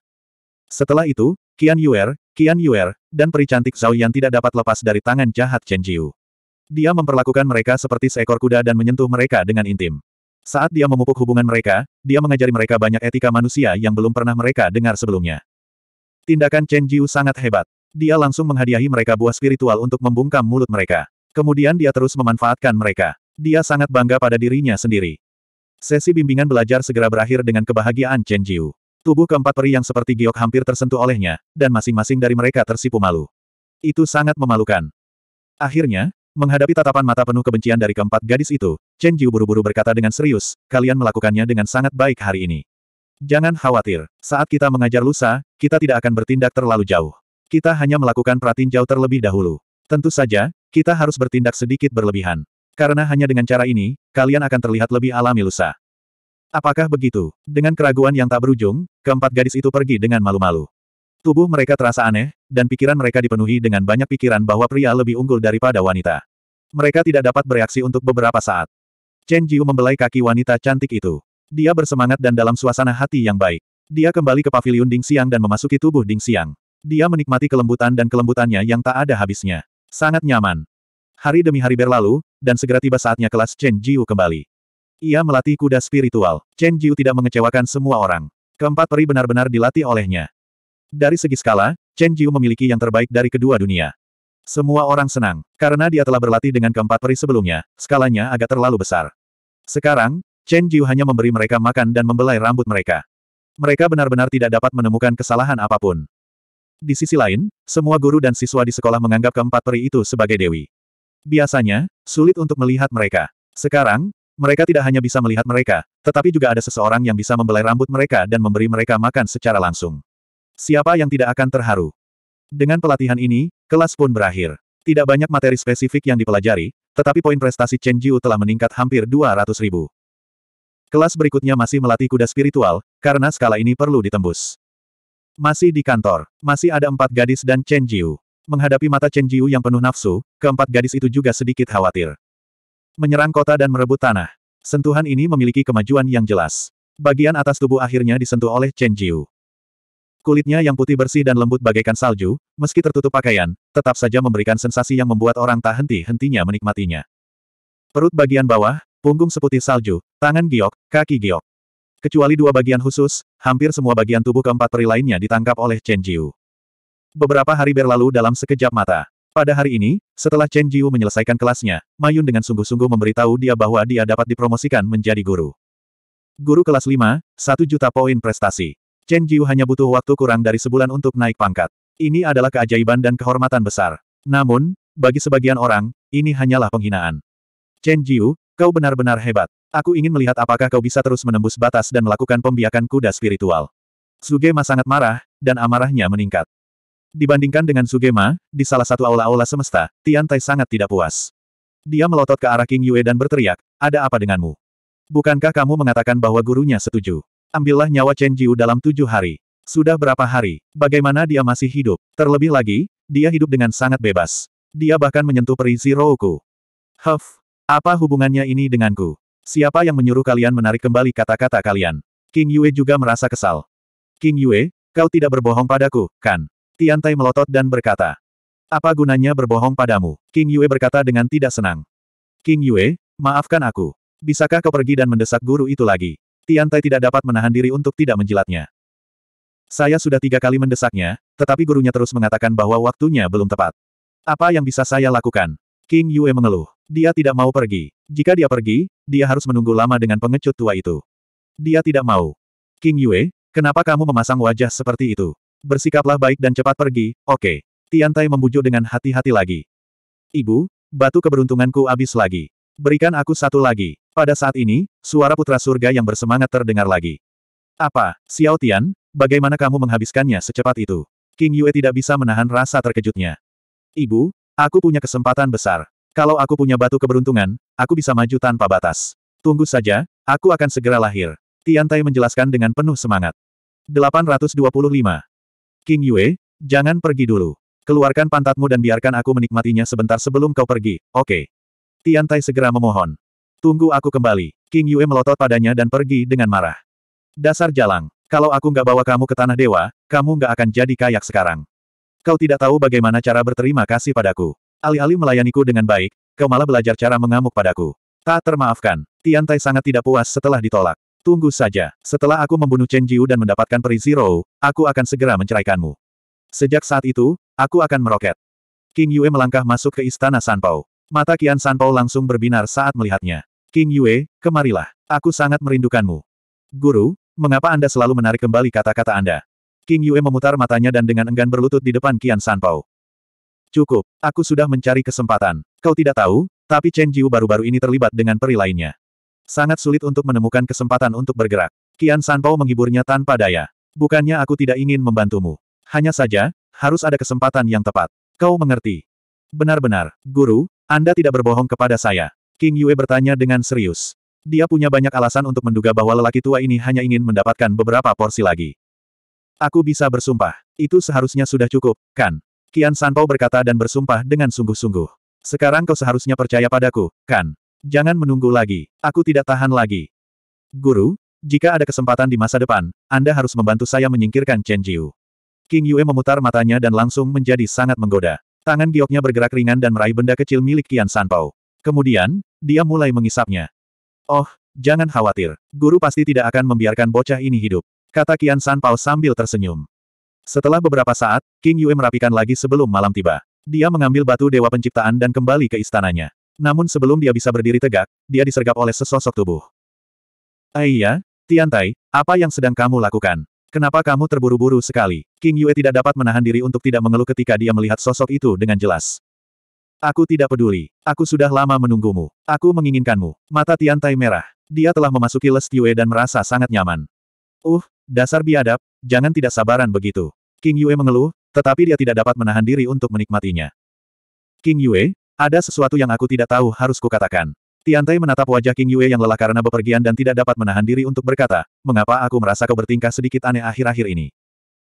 Setelah itu, Qian Yuer, Qian Yuer, dan peri cantik Zhao Yan tidak dapat lepas dari tangan jahat Chen Jiu. Dia memperlakukan mereka seperti seekor kuda dan menyentuh mereka dengan intim. Saat dia memupuk hubungan mereka, dia mengajari mereka banyak etika manusia yang belum pernah mereka dengar sebelumnya. Tindakan Chen Jiu sangat hebat. Dia langsung menghadiahi mereka buah spiritual untuk membungkam mulut mereka. Kemudian dia terus memanfaatkan mereka. Dia sangat bangga pada dirinya sendiri. Sesi bimbingan belajar segera berakhir dengan kebahagiaan Chen Jiu. Tubuh keempat peri yang seperti giok hampir tersentuh olehnya, dan masing-masing dari mereka tersipu malu. Itu sangat memalukan. Akhirnya, menghadapi tatapan mata penuh kebencian dari keempat gadis itu, Chen Jiu buru-buru berkata dengan serius, kalian melakukannya dengan sangat baik hari ini. Jangan khawatir, saat kita mengajar lusa, kita tidak akan bertindak terlalu jauh. Kita hanya melakukan pratinjau terlebih dahulu. Tentu saja, kita harus bertindak sedikit berlebihan. Karena hanya dengan cara ini, kalian akan terlihat lebih alami lusa. Apakah begitu? Dengan keraguan yang tak berujung, keempat gadis itu pergi dengan malu-malu. Tubuh mereka terasa aneh, dan pikiran mereka dipenuhi dengan banyak pikiran bahwa pria lebih unggul daripada wanita. Mereka tidak dapat bereaksi untuk beberapa saat. Chen Jiu membelai kaki wanita cantik itu. Dia bersemangat dan dalam suasana hati yang baik. Dia kembali ke pavilion Ding Xiang dan memasuki tubuh Ding Xiang. Dia menikmati kelembutan dan kelembutannya yang tak ada habisnya. Sangat nyaman. Hari demi hari berlalu, dan segera tiba saatnya kelas Chen Jiu kembali. Ia melatih kuda spiritual. Chen Jiu tidak mengecewakan semua orang. Keempat peri benar-benar dilatih olehnya. Dari segi skala, Chen Jiu memiliki yang terbaik dari kedua dunia. Semua orang senang, karena dia telah berlatih dengan keempat peri sebelumnya, skalanya agak terlalu besar. Sekarang, Chen Jiu hanya memberi mereka makan dan membelai rambut mereka. Mereka benar-benar tidak dapat menemukan kesalahan apapun. Di sisi lain, semua guru dan siswa di sekolah menganggap keempat peri itu sebagai dewi. Biasanya, sulit untuk melihat mereka. Sekarang, mereka tidak hanya bisa melihat mereka, tetapi juga ada seseorang yang bisa membelai rambut mereka dan memberi mereka makan secara langsung. Siapa yang tidak akan terharu? Dengan pelatihan ini, kelas pun berakhir. Tidak banyak materi spesifik yang dipelajari, tetapi poin prestasi Chen Jiu telah meningkat hampir 200 ribu. Kelas berikutnya masih melatih kuda spiritual, karena skala ini perlu ditembus. Masih di kantor, masih ada empat gadis dan Chen Jiu. Menghadapi mata Chen Jiu yang penuh nafsu, keempat gadis itu juga sedikit khawatir. Menyerang kota dan merebut tanah. Sentuhan ini memiliki kemajuan yang jelas. Bagian atas tubuh akhirnya disentuh oleh Chen Jiu. Kulitnya yang putih bersih dan lembut bagaikan salju, meski tertutup pakaian, tetap saja memberikan sensasi yang membuat orang tak henti-hentinya menikmatinya. Perut bagian bawah, punggung seputih salju, tangan giok, kaki giok. Kecuali dua bagian khusus, hampir semua bagian tubuh keempat peri lainnya ditangkap oleh Chen Jiu. Beberapa hari berlalu dalam sekejap mata. Pada hari ini, setelah Chen Jiu menyelesaikan kelasnya, Mayun dengan sungguh-sungguh memberitahu dia bahwa dia dapat dipromosikan menjadi guru. Guru kelas 5, 1 juta poin prestasi. Chen Jiu hanya butuh waktu kurang dari sebulan untuk naik pangkat. Ini adalah keajaiban dan kehormatan besar. Namun, bagi sebagian orang, ini hanyalah penghinaan. Chen Jiu, kau benar-benar hebat. Aku ingin melihat apakah kau bisa terus menembus batas dan melakukan pembiakan kuda spiritual. Suge Ma sangat marah, dan amarahnya meningkat. Dibandingkan dengan Sugema, di salah satu aula-aula semesta, Tian Tai sangat tidak puas. Dia melotot ke arah King Yue dan berteriak, ada apa denganmu? Bukankah kamu mengatakan bahwa gurunya setuju? Ambillah nyawa Chen Jiu dalam tujuh hari. Sudah berapa hari? Bagaimana dia masih hidup? Terlebih lagi, dia hidup dengan sangat bebas. Dia bahkan menyentuh perisi rohku. Huff, apa hubungannya ini denganku? Siapa yang menyuruh kalian menarik kembali kata-kata kalian? King Yue juga merasa kesal. King Yue, kau tidak berbohong padaku, kan? Tiantai melotot dan berkata. Apa gunanya berbohong padamu? King Yue berkata dengan tidak senang. King Yue, maafkan aku. Bisakah kau pergi dan mendesak guru itu lagi? Tiantai tidak dapat menahan diri untuk tidak menjilatnya. Saya sudah tiga kali mendesaknya, tetapi gurunya terus mengatakan bahwa waktunya belum tepat. Apa yang bisa saya lakukan? King Yue mengeluh. Dia tidak mau pergi. Jika dia pergi, dia harus menunggu lama dengan pengecut tua itu. Dia tidak mau. King Yue, kenapa kamu memasang wajah seperti itu? bersikaplah baik dan cepat pergi, oke. Okay. Tiantai membujuk dengan hati-hati lagi. Ibu, batu keberuntunganku habis lagi. Berikan aku satu lagi. Pada saat ini, suara putra surga yang bersemangat terdengar lagi. Apa, Xiao Tian, bagaimana kamu menghabiskannya secepat itu? King Yue tidak bisa menahan rasa terkejutnya. Ibu, aku punya kesempatan besar. Kalau aku punya batu keberuntungan, aku bisa maju tanpa batas. Tunggu saja, aku akan segera lahir. Tiantai menjelaskan dengan penuh semangat. 825. King Yue, jangan pergi dulu. Keluarkan pantatmu dan biarkan aku menikmatinya sebentar sebelum kau pergi, oke. Okay. Tian Tai segera memohon. Tunggu aku kembali. King Yue melotot padanya dan pergi dengan marah. Dasar jalang, kalau aku nggak bawa kamu ke tanah dewa, kamu nggak akan jadi kayak sekarang. Kau tidak tahu bagaimana cara berterima kasih padaku. Alih-alih melayaniku dengan baik, kau malah belajar cara mengamuk padaku. Tak termaafkan, Tian Tai sangat tidak puas setelah ditolak. Tunggu saja, setelah aku membunuh Chen Jiu dan mendapatkan peri Zero, aku akan segera menceraikanmu. Sejak saat itu, aku akan meroket. King Yue melangkah masuk ke istana Sanpao. Mata Kian Sanpao langsung berbinar saat melihatnya. King Yue, kemarilah. Aku sangat merindukanmu. Guru, mengapa Anda selalu menarik kembali kata-kata Anda? King Yue memutar matanya dan dengan enggan berlutut di depan Kian Sanpao. Cukup, aku sudah mencari kesempatan. Kau tidak tahu, tapi Chen Jiu baru-baru ini terlibat dengan peri lainnya. Sangat sulit untuk menemukan kesempatan untuk bergerak. Kian Sanpao menghiburnya tanpa daya. Bukannya aku tidak ingin membantumu. Hanya saja, harus ada kesempatan yang tepat. Kau mengerti. Benar-benar, Guru, Anda tidak berbohong kepada saya. King Yue bertanya dengan serius. Dia punya banyak alasan untuk menduga bahwa lelaki tua ini hanya ingin mendapatkan beberapa porsi lagi. Aku bisa bersumpah. Itu seharusnya sudah cukup, kan? Kian Sanpao berkata dan bersumpah dengan sungguh-sungguh. Sekarang kau seharusnya percaya padaku, kan? Jangan menunggu lagi, aku tidak tahan lagi. Guru, jika ada kesempatan di masa depan, Anda harus membantu saya menyingkirkan Chen Jiu. King Yue memutar matanya dan langsung menjadi sangat menggoda. Tangan gioknya bergerak ringan dan meraih benda kecil milik Qian Sanpao. Kemudian, dia mulai mengisapnya. Oh, jangan khawatir, guru pasti tidak akan membiarkan bocah ini hidup, kata Qian Sanpao sambil tersenyum. Setelah beberapa saat, King Yue merapikan lagi sebelum malam tiba. Dia mengambil batu dewa penciptaan dan kembali ke istananya. Namun sebelum dia bisa berdiri tegak, dia disergap oleh sesosok tubuh. Aiyah, eh, Tiantai, apa yang sedang kamu lakukan? Kenapa kamu terburu-buru sekali? King Yue tidak dapat menahan diri untuk tidak mengeluh ketika dia melihat sosok itu dengan jelas. Aku tidak peduli. Aku sudah lama menunggumu. Aku menginginkanmu. Mata Tiantai merah. Dia telah memasuki Les Yue dan merasa sangat nyaman. Uh, dasar biadab, jangan tidak sabaran begitu. King Yue mengeluh, tetapi dia tidak dapat menahan diri untuk menikmatinya. King Yue, ada sesuatu yang aku tidak tahu harus kukatakan. Tiantai menatap wajah King Yue yang lelah karena bepergian dan tidak dapat menahan diri untuk berkata, mengapa aku merasa kau bertingkah sedikit aneh akhir-akhir ini.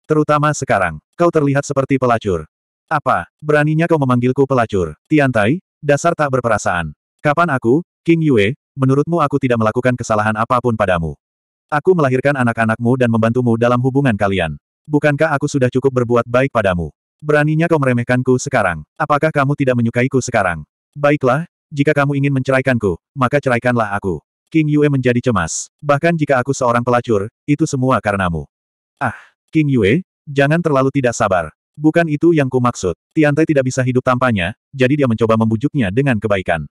Terutama sekarang, kau terlihat seperti pelacur. Apa, beraninya kau memanggilku pelacur? Tiantai, dasar tak berperasaan. Kapan aku, King Yue, menurutmu aku tidak melakukan kesalahan apapun padamu? Aku melahirkan anak-anakmu dan membantumu dalam hubungan kalian. Bukankah aku sudah cukup berbuat baik padamu? Beraninya kau meremehkanku sekarang. Apakah kamu tidak menyukaiku sekarang? Baiklah, jika kamu ingin menceraikanku, maka ceraikanlah aku. King Yue menjadi cemas. Bahkan jika aku seorang pelacur, itu semua karenamu. Ah, King Yue, jangan terlalu tidak sabar. Bukan itu yang ku kumaksud. Tiantai tidak bisa hidup tanpanya, jadi dia mencoba membujuknya dengan kebaikan.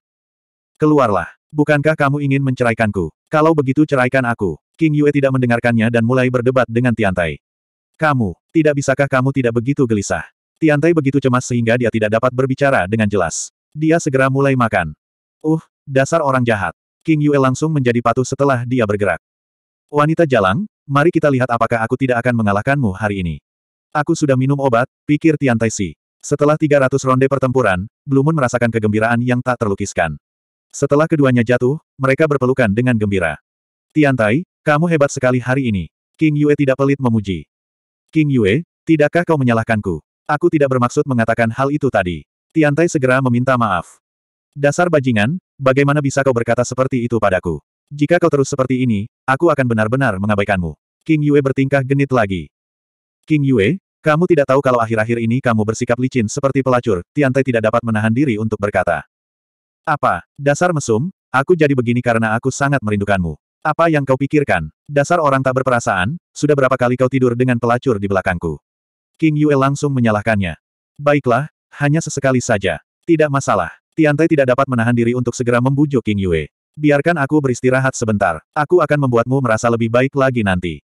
Keluarlah. Bukankah kamu ingin menceraikanku? Kalau begitu ceraikan aku. King Yue tidak mendengarkannya dan mulai berdebat dengan Tiantai. Kamu, tidak bisakah kamu tidak begitu gelisah? Tiantai begitu cemas sehingga dia tidak dapat berbicara dengan jelas. Dia segera mulai makan. Uh, dasar orang jahat. King Yue langsung menjadi patuh setelah dia bergerak. Wanita jalang, mari kita lihat apakah aku tidak akan mengalahkanmu hari ini. Aku sudah minum obat, pikir Tiantai Si. Setelah 300 ronde pertempuran, Blue Moon merasakan kegembiraan yang tak terlukiskan. Setelah keduanya jatuh, mereka berpelukan dengan gembira. Tiantai, kamu hebat sekali hari ini. King Yue tidak pelit memuji. King Yue, tidakkah kau menyalahkanku? Aku tidak bermaksud mengatakan hal itu tadi. Tiantai segera meminta maaf. Dasar bajingan, bagaimana bisa kau berkata seperti itu padaku? Jika kau terus seperti ini, aku akan benar-benar mengabaikanmu. King Yue bertingkah genit lagi. King Yue, kamu tidak tahu kalau akhir-akhir ini kamu bersikap licin seperti pelacur, Tiantai tidak dapat menahan diri untuk berkata. Apa, dasar mesum, aku jadi begini karena aku sangat merindukanmu. Apa yang kau pikirkan? Dasar orang tak berperasaan, sudah berapa kali kau tidur dengan pelacur di belakangku? King Yue langsung menyalahkannya. Baiklah, hanya sesekali saja. Tidak masalah. Tiantai tidak dapat menahan diri untuk segera membujuk King Yue. Biarkan aku beristirahat sebentar. Aku akan membuatmu merasa lebih baik lagi nanti.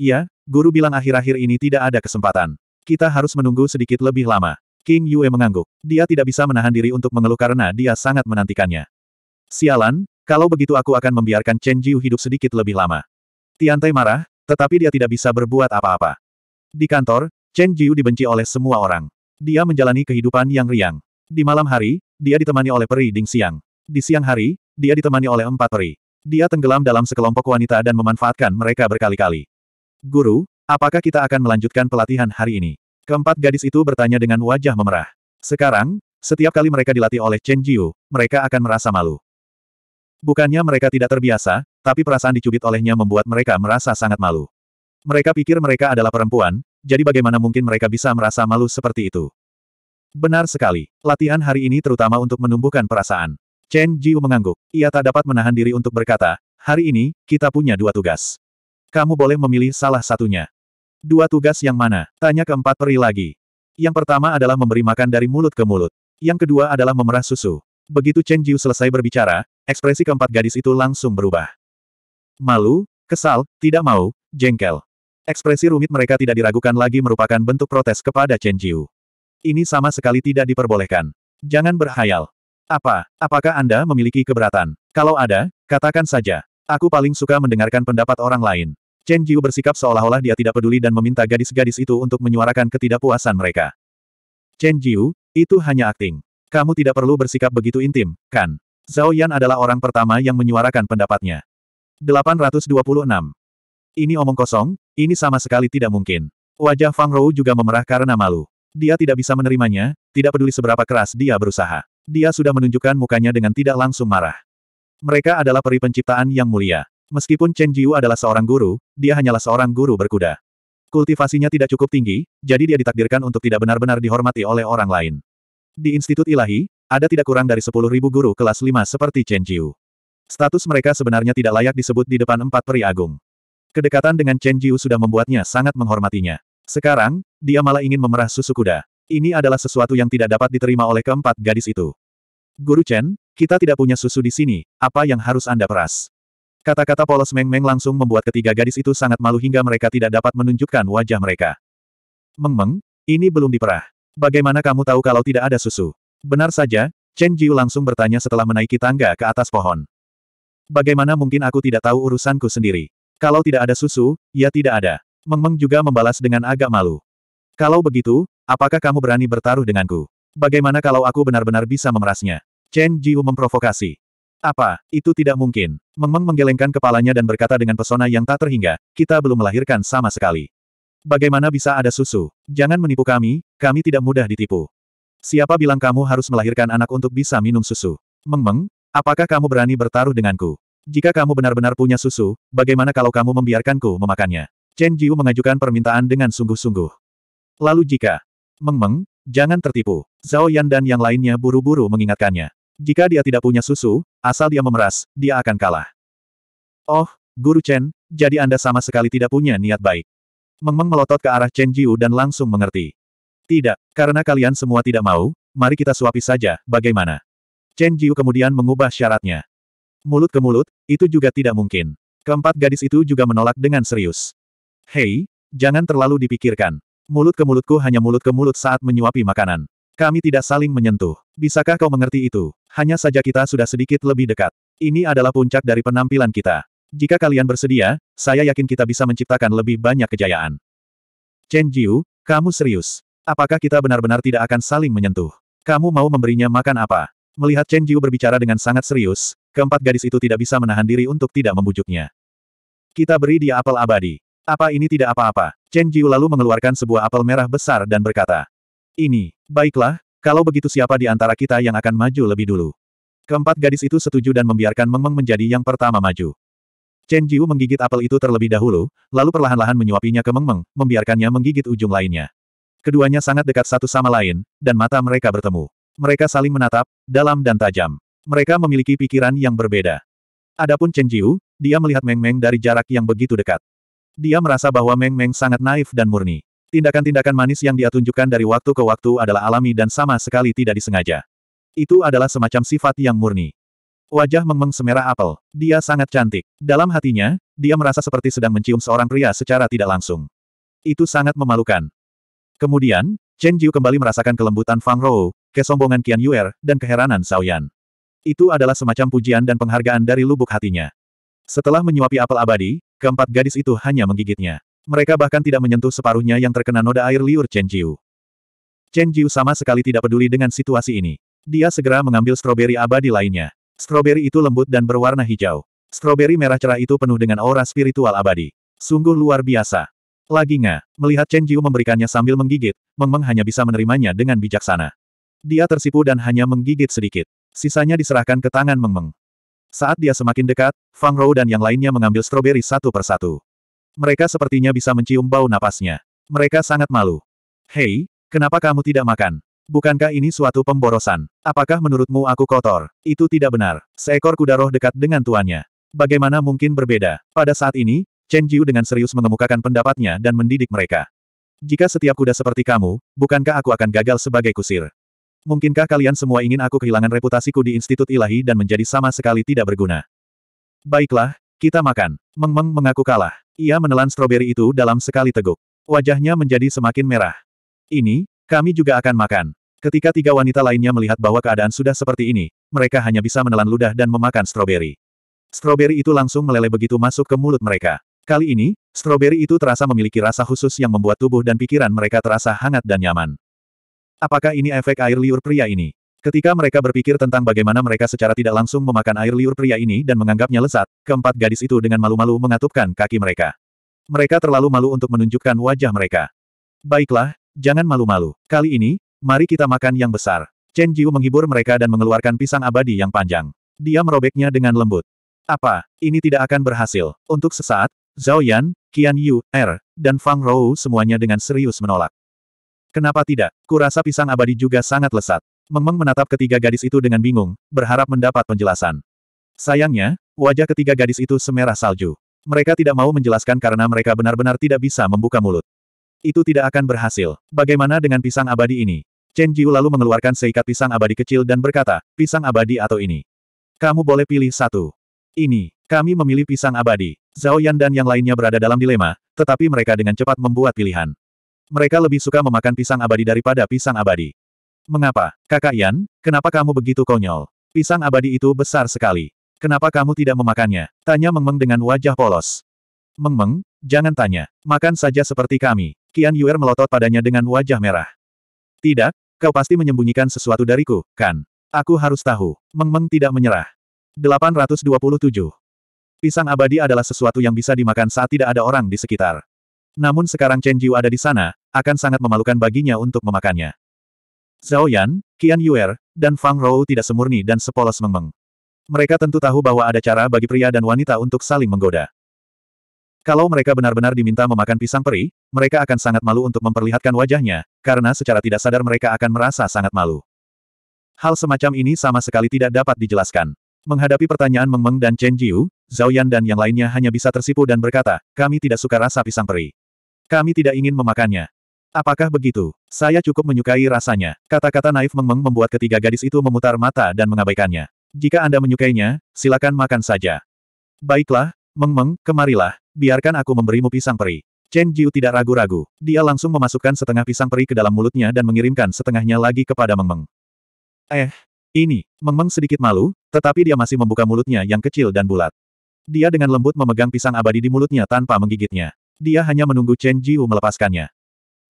Iya, guru bilang akhir-akhir ini tidak ada kesempatan. Kita harus menunggu sedikit lebih lama. King Yue mengangguk. Dia tidak bisa menahan diri untuk mengeluh karena dia sangat menantikannya. Sialan, kalau begitu aku akan membiarkan Chen Jiu hidup sedikit lebih lama. Tiantai marah, tetapi dia tidak bisa berbuat apa-apa. Di kantor, Chen Jiu dibenci oleh semua orang. Dia menjalani kehidupan yang riang. Di malam hari, dia ditemani oleh peri Ding Siang. Di siang hari, dia ditemani oleh empat peri. Dia tenggelam dalam sekelompok wanita dan memanfaatkan mereka berkali-kali. Guru, apakah kita akan melanjutkan pelatihan hari ini? Keempat gadis itu bertanya dengan wajah memerah. Sekarang, setiap kali mereka dilatih oleh Chen Jiu, mereka akan merasa malu. Bukannya mereka tidak terbiasa, tapi perasaan dicubit olehnya membuat mereka merasa sangat malu. Mereka pikir mereka adalah perempuan, jadi bagaimana mungkin mereka bisa merasa malu seperti itu? Benar sekali, latihan hari ini terutama untuk menumbuhkan perasaan. Chen Jiu mengangguk, ia tak dapat menahan diri untuk berkata, hari ini, kita punya dua tugas. Kamu boleh memilih salah satunya. Dua tugas yang mana? Tanya keempat peri lagi. Yang pertama adalah memberi makan dari mulut ke mulut. Yang kedua adalah memerah susu. Begitu Chen Jiu selesai berbicara, ekspresi keempat gadis itu langsung berubah. Malu, kesal, tidak mau, jengkel. Ekspresi rumit mereka tidak diragukan lagi merupakan bentuk protes kepada Chen Jiu. Ini sama sekali tidak diperbolehkan. Jangan berhayal. Apa? Apakah Anda memiliki keberatan? Kalau ada, katakan saja. Aku paling suka mendengarkan pendapat orang lain. Chen Jiu bersikap seolah-olah dia tidak peduli dan meminta gadis-gadis itu untuk menyuarakan ketidakpuasan mereka. Chen Jiu, itu hanya akting. Kamu tidak perlu bersikap begitu intim, kan? Zhao Yan adalah orang pertama yang menyuarakan pendapatnya. 826. Ini omong kosong, ini sama sekali tidak mungkin. Wajah Fang Rou juga memerah karena malu. Dia tidak bisa menerimanya, tidak peduli seberapa keras dia berusaha. Dia sudah menunjukkan mukanya dengan tidak langsung marah. Mereka adalah peri penciptaan yang mulia. Meskipun Chen Jiu adalah seorang guru, dia hanyalah seorang guru berkuda. Kultivasinya tidak cukup tinggi, jadi dia ditakdirkan untuk tidak benar-benar dihormati oleh orang lain. Di Institut Ilahi, ada tidak kurang dari 10.000 guru kelas 5 seperti Chen Jiu. Status mereka sebenarnya tidak layak disebut di depan empat peri agung. Kedekatan dengan Chen Jiu sudah membuatnya sangat menghormatinya. Sekarang, dia malah ingin memerah susu kuda. Ini adalah sesuatu yang tidak dapat diterima oleh keempat gadis itu. Guru Chen, kita tidak punya susu di sini, apa yang harus Anda peras? Kata-kata polos Meng Meng langsung membuat ketiga gadis itu sangat malu hingga mereka tidak dapat menunjukkan wajah mereka. Meng Meng, ini belum diperah. Bagaimana kamu tahu kalau tidak ada susu? Benar saja, Chen Jiu langsung bertanya setelah menaiki tangga ke atas pohon. Bagaimana mungkin aku tidak tahu urusanku sendiri? Kalau tidak ada susu, ya tidak ada. Meng Meng juga membalas dengan agak malu. Kalau begitu, apakah kamu berani bertaruh denganku? Bagaimana kalau aku benar-benar bisa memerasnya? Chen Jiu memprovokasi. Apa, itu tidak mungkin. Meng Meng menggelengkan kepalanya dan berkata dengan pesona yang tak terhingga, kita belum melahirkan sama sekali. Bagaimana bisa ada susu? Jangan menipu kami, kami tidak mudah ditipu. Siapa bilang kamu harus melahirkan anak untuk bisa minum susu? Meng Meng, apakah kamu berani bertaruh denganku? Jika kamu benar-benar punya susu, bagaimana kalau kamu membiarkanku memakannya? Chen Jiu mengajukan permintaan dengan sungguh-sungguh. Lalu jika Meng Meng, jangan tertipu. Zhao Yan dan yang lainnya buru-buru mengingatkannya. Jika dia tidak punya susu, asal dia memeras, dia akan kalah. Oh, Guru Chen, jadi Anda sama sekali tidak punya niat baik. Meng Meng melotot ke arah Chen Jiu dan langsung mengerti. Tidak, karena kalian semua tidak mau, mari kita suapi saja, bagaimana? Chen Jiu kemudian mengubah syaratnya. Mulut ke mulut, itu juga tidak mungkin. Keempat gadis itu juga menolak dengan serius. Hei, jangan terlalu dipikirkan. Mulut ke mulutku hanya mulut ke mulut saat menyuapi makanan. Kami tidak saling menyentuh. Bisakah kau mengerti itu? Hanya saja kita sudah sedikit lebih dekat. Ini adalah puncak dari penampilan kita. Jika kalian bersedia, saya yakin kita bisa menciptakan lebih banyak kejayaan. Chen Jiu, kamu serius? Apakah kita benar-benar tidak akan saling menyentuh? Kamu mau memberinya makan apa? Melihat Chen Jiu berbicara dengan sangat serius, Keempat gadis itu tidak bisa menahan diri untuk tidak membujuknya. Kita beri dia apel abadi. Apa ini tidak apa-apa? Chen Jiu lalu mengeluarkan sebuah apel merah besar dan berkata. Ini, baiklah, kalau begitu siapa di antara kita yang akan maju lebih dulu? Keempat gadis itu setuju dan membiarkan Meng Meng menjadi yang pertama maju. Chen Jiu menggigit apel itu terlebih dahulu, lalu perlahan-lahan menyuapinya ke Meng Meng, membiarkannya menggigit ujung lainnya. Keduanya sangat dekat satu sama lain, dan mata mereka bertemu. Mereka saling menatap, dalam dan tajam. Mereka memiliki pikiran yang berbeda. Adapun Chen Jiu, dia melihat Meng Meng dari jarak yang begitu dekat. Dia merasa bahwa Meng Meng sangat naif dan murni. Tindakan-tindakan manis yang dia tunjukkan dari waktu ke waktu adalah alami dan sama sekali tidak disengaja. Itu adalah semacam sifat yang murni. Wajah Meng Meng semerah apel. Dia sangat cantik. Dalam hatinya, dia merasa seperti sedang mencium seorang pria secara tidak langsung. Itu sangat memalukan. Kemudian, Chen Jiu kembali merasakan kelembutan Fang Rou, kesombongan Qian Yuer, dan keheranan Zhao Yan. Itu adalah semacam pujian dan penghargaan dari lubuk hatinya. Setelah menyuapi apel abadi, keempat gadis itu hanya menggigitnya. Mereka bahkan tidak menyentuh separuhnya yang terkena noda air liur Chen Jiu. Chen Jiu sama sekali tidak peduli dengan situasi ini. Dia segera mengambil stroberi abadi lainnya. Stroberi itu lembut dan berwarna hijau. Stroberi merah cerah itu penuh dengan aura spiritual abadi. Sungguh luar biasa. Lagi nga, melihat Chen Jiu memberikannya sambil menggigit, Meng Meng hanya bisa menerimanya dengan bijaksana. Dia tersipu dan hanya menggigit sedikit sisanya diserahkan ke tangan Meng Meng. Saat dia semakin dekat, Fang Rou dan yang lainnya mengambil stroberi satu persatu. Mereka sepertinya bisa mencium bau napasnya. Mereka sangat malu. Hei, kenapa kamu tidak makan? Bukankah ini suatu pemborosan? Apakah menurutmu aku kotor? Itu tidak benar. Seekor kuda roh dekat dengan tuannya. Bagaimana mungkin berbeda? Pada saat ini, Chen Jiu dengan serius mengemukakan pendapatnya dan mendidik mereka. Jika setiap kuda seperti kamu, bukankah aku akan gagal sebagai kusir? Mungkinkah kalian semua ingin aku kehilangan reputasiku di Institut Ilahi dan menjadi sama sekali tidak berguna? Baiklah, kita makan. Meng Meng mengaku kalah. Ia menelan stroberi itu dalam sekali teguk. Wajahnya menjadi semakin merah. Ini, kami juga akan makan. Ketika tiga wanita lainnya melihat bahwa keadaan sudah seperti ini, mereka hanya bisa menelan ludah dan memakan stroberi. Stroberi itu langsung meleleh begitu masuk ke mulut mereka. Kali ini, stroberi itu terasa memiliki rasa khusus yang membuat tubuh dan pikiran mereka terasa hangat dan nyaman. Apakah ini efek air liur pria ini? Ketika mereka berpikir tentang bagaimana mereka secara tidak langsung memakan air liur pria ini dan menganggapnya lezat, keempat gadis itu dengan malu-malu mengatupkan kaki mereka. Mereka terlalu malu untuk menunjukkan wajah mereka. Baiklah, jangan malu-malu. Kali ini, mari kita makan yang besar. Chen Jiu menghibur mereka dan mengeluarkan pisang abadi yang panjang. Dia merobeknya dengan lembut. Apa, ini tidak akan berhasil. Untuk sesaat, Zhao Yan, Qian Yu, Er, dan Fang Rou semuanya dengan serius menolak. Kenapa tidak? Kurasa pisang abadi juga sangat lesat. meng menatap ketiga gadis itu dengan bingung, berharap mendapat penjelasan. Sayangnya, wajah ketiga gadis itu semerah salju. Mereka tidak mau menjelaskan karena mereka benar-benar tidak bisa membuka mulut. Itu tidak akan berhasil. Bagaimana dengan pisang abadi ini? Chen Jiu lalu mengeluarkan seikat pisang abadi kecil dan berkata, pisang abadi atau ini. Kamu boleh pilih satu. Ini, kami memilih pisang abadi. Zhao Yan dan yang lainnya berada dalam dilema, tetapi mereka dengan cepat membuat pilihan. Mereka lebih suka memakan pisang abadi daripada pisang abadi. Mengapa? Kakak Yan, kenapa kamu begitu konyol? Pisang abadi itu besar sekali. Kenapa kamu tidak memakannya? Tanya Meng dengan wajah polos. Mengmeng, jangan tanya. Makan saja seperti kami. Kian Yuer melotot padanya dengan wajah merah. Tidak, kau pasti menyembunyikan sesuatu dariku, kan? Aku harus tahu. Meng tidak menyerah. 827. Pisang abadi adalah sesuatu yang bisa dimakan saat tidak ada orang di sekitar. Namun sekarang Chen Jiu ada di sana, akan sangat memalukan baginya untuk memakannya. Zhao Yan, Qian Yuer, dan Fang Rou tidak semurni dan sepolos mengmeng. Mereka tentu tahu bahwa ada cara bagi pria dan wanita untuk saling menggoda. Kalau mereka benar-benar diminta memakan pisang peri, mereka akan sangat malu untuk memperlihatkan wajahnya, karena secara tidak sadar mereka akan merasa sangat malu. Hal semacam ini sama sekali tidak dapat dijelaskan. Menghadapi pertanyaan Meng Meng dan Chen Jiu, Zhao Yan dan yang lainnya hanya bisa tersipu dan berkata, kami tidak suka rasa pisang peri. Kami tidak ingin memakannya. Apakah begitu? Saya cukup menyukai rasanya. Kata-kata naif mengmeng membuat ketiga gadis itu memutar mata dan mengabaikannya. Jika Anda menyukainya, silakan makan saja. Baiklah, mengmeng, kemarilah, biarkan aku memberimu pisang peri. Chen Jiu tidak ragu-ragu. Dia langsung memasukkan setengah pisang peri ke dalam mulutnya dan mengirimkan setengahnya lagi kepada mengmeng. Eh, ini, mengmeng sedikit malu, tetapi dia masih membuka mulutnya yang kecil dan bulat. Dia dengan lembut memegang pisang abadi di mulutnya tanpa menggigitnya. Dia hanya menunggu Chen Jiu melepaskannya.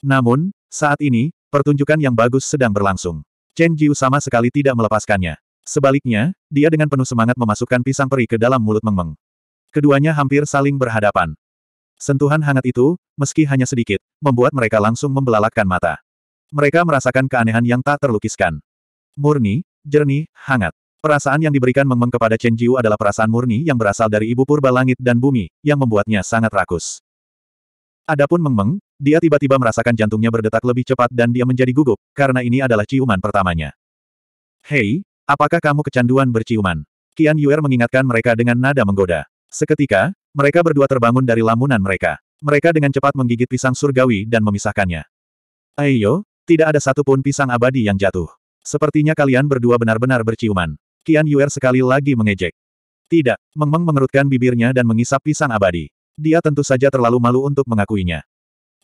Namun, saat ini, pertunjukan yang bagus sedang berlangsung. Chen Jiu sama sekali tidak melepaskannya. Sebaliknya, dia dengan penuh semangat memasukkan pisang peri ke dalam mulut Mengmeng. Keduanya hampir saling berhadapan. Sentuhan hangat itu, meski hanya sedikit, membuat mereka langsung membelalakkan mata. Mereka merasakan keanehan yang tak terlukiskan. Murni, jernih, hangat. Perasaan yang diberikan Mengmeng kepada Chen Jiu adalah perasaan murni yang berasal dari ibu purba langit dan bumi, yang membuatnya sangat rakus. Adapun Mengmeng, dia tiba-tiba merasakan jantungnya berdetak lebih cepat dan dia menjadi gugup, karena ini adalah ciuman pertamanya. Hei, apakah kamu kecanduan berciuman? Kian Yuer mengingatkan mereka dengan nada menggoda. Seketika, mereka berdua terbangun dari lamunan mereka. Mereka dengan cepat menggigit pisang surgawi dan memisahkannya. Ayo, tidak ada satupun pisang abadi yang jatuh. Sepertinya kalian berdua benar-benar berciuman. Kian Yuer sekali lagi mengejek. Tidak, Meng Meng mengerutkan bibirnya dan mengisap pisang abadi. Dia tentu saja terlalu malu untuk mengakuinya.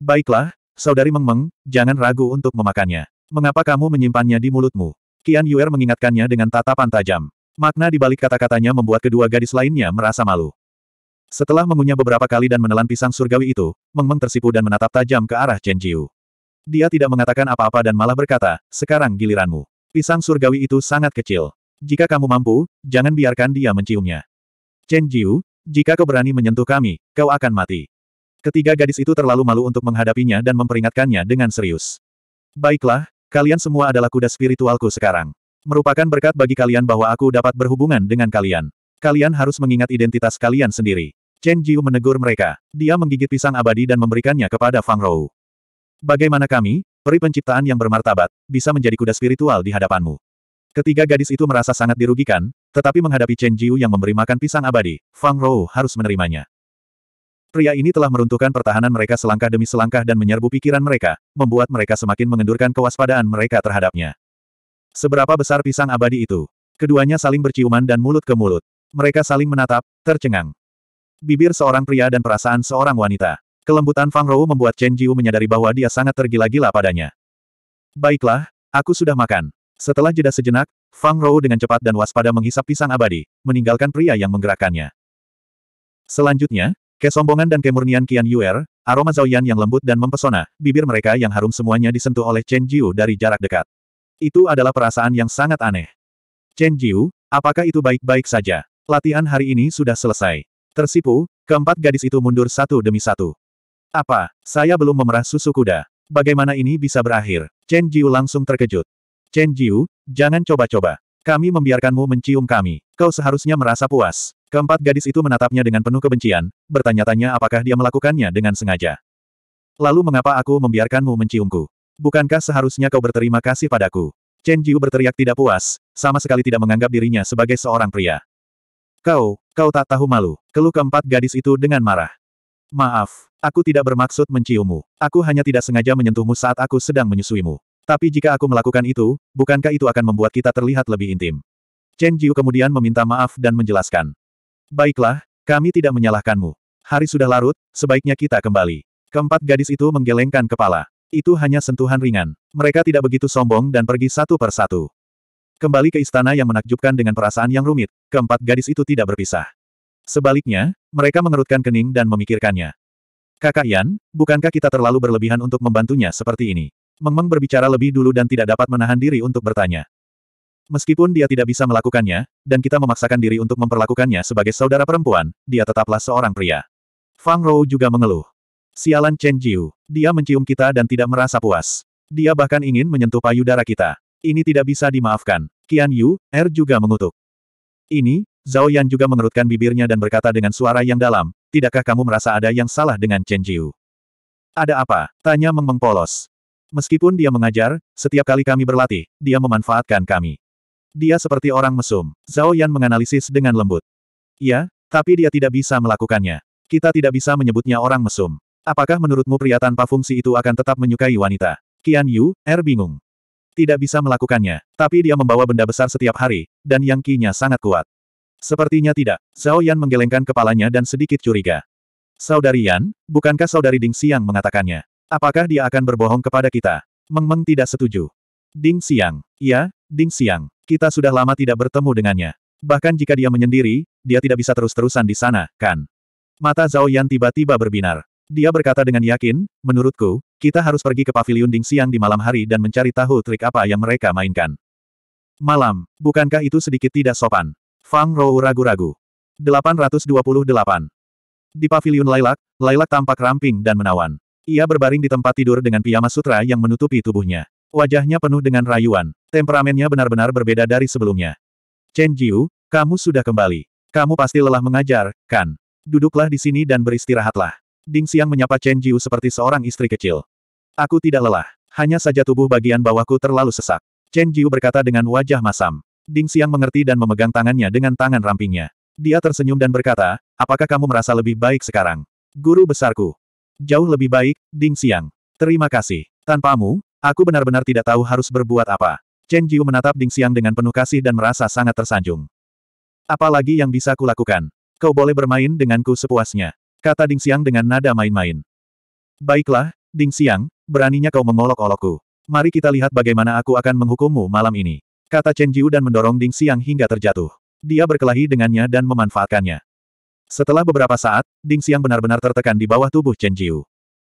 Baiklah, saudari Meng -meng, jangan ragu untuk memakannya. Mengapa kamu menyimpannya di mulutmu? Qian Yuer mengingatkannya dengan tatapan tajam. Makna di balik kata-katanya membuat kedua gadis lainnya merasa malu. Setelah mengunyah beberapa kali dan menelan pisang surgawi itu, Meng -meng tersipu dan menatap tajam ke arah Chen Jiu. Dia tidak mengatakan apa-apa dan malah berkata, sekarang giliranmu. Pisang surgawi itu sangat kecil. Jika kamu mampu, jangan biarkan dia menciumnya. Chen Jiu, jika kau berani menyentuh kami, kau akan mati. Ketiga gadis itu terlalu malu untuk menghadapinya dan memperingatkannya dengan serius. Baiklah, kalian semua adalah kuda spiritualku sekarang. Merupakan berkat bagi kalian bahwa aku dapat berhubungan dengan kalian. Kalian harus mengingat identitas kalian sendiri. Chen Jiu menegur mereka. Dia menggigit pisang abadi dan memberikannya kepada Fang Rou. Bagaimana kami, peri penciptaan yang bermartabat, bisa menjadi kuda spiritual di hadapanmu? Ketiga gadis itu merasa sangat dirugikan, tetapi menghadapi Chen Jiu yang memberi makan pisang abadi, Fang Rou harus menerimanya. Pria ini telah meruntuhkan pertahanan mereka selangkah demi selangkah dan menyerbu pikiran mereka, membuat mereka semakin mengendurkan kewaspadaan mereka terhadapnya. Seberapa besar pisang abadi itu? Keduanya saling berciuman dan mulut ke mulut. Mereka saling menatap, tercengang. Bibir seorang pria dan perasaan seorang wanita. Kelembutan Fang Rou membuat Chen Jiu menyadari bahwa dia sangat tergila-gila padanya. Baiklah, aku sudah makan. Setelah jeda sejenak, Fang Rou dengan cepat dan waspada menghisap pisang abadi, meninggalkan pria yang menggerakkannya. Selanjutnya, Kesombongan dan kemurnian Qian Yuer, aroma Zhaoyan yang lembut dan mempesona, bibir mereka yang harum semuanya disentuh oleh Chen Jiu dari jarak dekat. Itu adalah perasaan yang sangat aneh. Chen Jiu, apakah itu baik-baik saja? Latihan hari ini sudah selesai. Tersipu, keempat gadis itu mundur satu demi satu. Apa, saya belum memerah susu kuda. Bagaimana ini bisa berakhir? Chen Jiu langsung terkejut. Chen Jiu, jangan coba-coba. Kami membiarkanmu mencium kami. Kau seharusnya merasa puas. Keempat gadis itu menatapnya dengan penuh kebencian, bertanya-tanya apakah dia melakukannya dengan sengaja. Lalu mengapa aku membiarkanmu menciumku? Bukankah seharusnya kau berterima kasih padaku? Chen Jiu berteriak tidak puas, sama sekali tidak menganggap dirinya sebagai seorang pria. Kau, kau tak tahu malu, keluh keempat gadis itu dengan marah. Maaf, aku tidak bermaksud menciummu. Aku hanya tidak sengaja menyentuhmu saat aku sedang menyusuimu. Tapi jika aku melakukan itu, bukankah itu akan membuat kita terlihat lebih intim? Chen Jiu kemudian meminta maaf dan menjelaskan. Baiklah, kami tidak menyalahkanmu. Hari sudah larut, sebaiknya kita kembali. Keempat gadis itu menggelengkan kepala. Itu hanya sentuhan ringan. Mereka tidak begitu sombong dan pergi satu per satu. Kembali ke istana yang menakjubkan dengan perasaan yang rumit, keempat gadis itu tidak berpisah. Sebaliknya, mereka mengerutkan kening dan memikirkannya. Kakak Yan, bukankah kita terlalu berlebihan untuk membantunya seperti ini? Mengmeng berbicara lebih dulu dan tidak dapat menahan diri untuk bertanya. Meskipun dia tidak bisa melakukannya, dan kita memaksakan diri untuk memperlakukannya sebagai saudara perempuan, dia tetaplah seorang pria. Fang Rou juga mengeluh. Sialan Chen Jiu. Dia mencium kita dan tidak merasa puas. Dia bahkan ingin menyentuh payudara kita. Ini tidak bisa dimaafkan. Qian Yu, Er juga mengutuk. Ini, Zhao Yan juga mengerutkan bibirnya dan berkata dengan suara yang dalam, tidakkah kamu merasa ada yang salah dengan Chen Jiu? Ada apa? Tanya Meng Meng Polos. Meskipun dia mengajar, setiap kali kami berlatih, dia memanfaatkan kami. Dia seperti orang mesum. Zhao Yan menganalisis dengan lembut. Ya, tapi dia tidak bisa melakukannya. Kita tidak bisa menyebutnya orang mesum. Apakah menurutmu pria tanpa fungsi itu akan tetap menyukai wanita? Qian Yu, Er bingung. Tidak bisa melakukannya, tapi dia membawa benda besar setiap hari, dan yang kinya sangat kuat. Sepertinya tidak. Zhao Yan menggelengkan kepalanya dan sedikit curiga. Saudari Yan, bukankah saudari Ding Xiang mengatakannya? Apakah dia akan berbohong kepada kita? Meng Meng tidak setuju. Ding Xiang, ya, Ding Xiang, kita sudah lama tidak bertemu dengannya. Bahkan jika dia menyendiri, dia tidak bisa terus-terusan di sana, kan? Mata Zhao Yan tiba-tiba berbinar. Dia berkata dengan yakin, menurutku, kita harus pergi ke pavilion Ding Xiang di malam hari dan mencari tahu trik apa yang mereka mainkan. Malam, bukankah itu sedikit tidak sopan? Fang Rou ragu-ragu. 828. Di pavilion Lailak, Lailak tampak ramping dan menawan. Ia berbaring di tempat tidur dengan piyama sutra yang menutupi tubuhnya. Wajahnya penuh dengan rayuan, temperamennya benar-benar berbeda dari sebelumnya. Chen Jiu, kamu sudah kembali. Kamu pasti lelah mengajar, kan? Duduklah di sini dan beristirahatlah. Ding Xiang menyapa Chen Jiu seperti seorang istri kecil. Aku tidak lelah, hanya saja tubuh bagian bawahku terlalu sesak. Chen Jiu berkata dengan wajah masam. Ding Xiang mengerti dan memegang tangannya dengan tangan rampingnya. Dia tersenyum dan berkata, apakah kamu merasa lebih baik sekarang? Guru besarku. Jauh lebih baik, Ding Xiang. Terima kasih. Tanpamu, Aku benar-benar tidak tahu harus berbuat apa. Chen Jiu menatap Ding Xiang dengan penuh kasih dan merasa sangat tersanjung. Apalagi yang bisa kulakukan? Kau boleh bermain denganku sepuasnya. Kata Ding Xiang dengan nada main-main. Baiklah, Ding Xiang, beraninya kau mengolok-olokku. Mari kita lihat bagaimana aku akan menghukummu malam ini. Kata Chen Jiu dan mendorong Ding Xiang hingga terjatuh. Dia berkelahi dengannya dan memanfaatkannya. Setelah beberapa saat, Ding Xiang benar-benar tertekan di bawah tubuh Chen Jiu.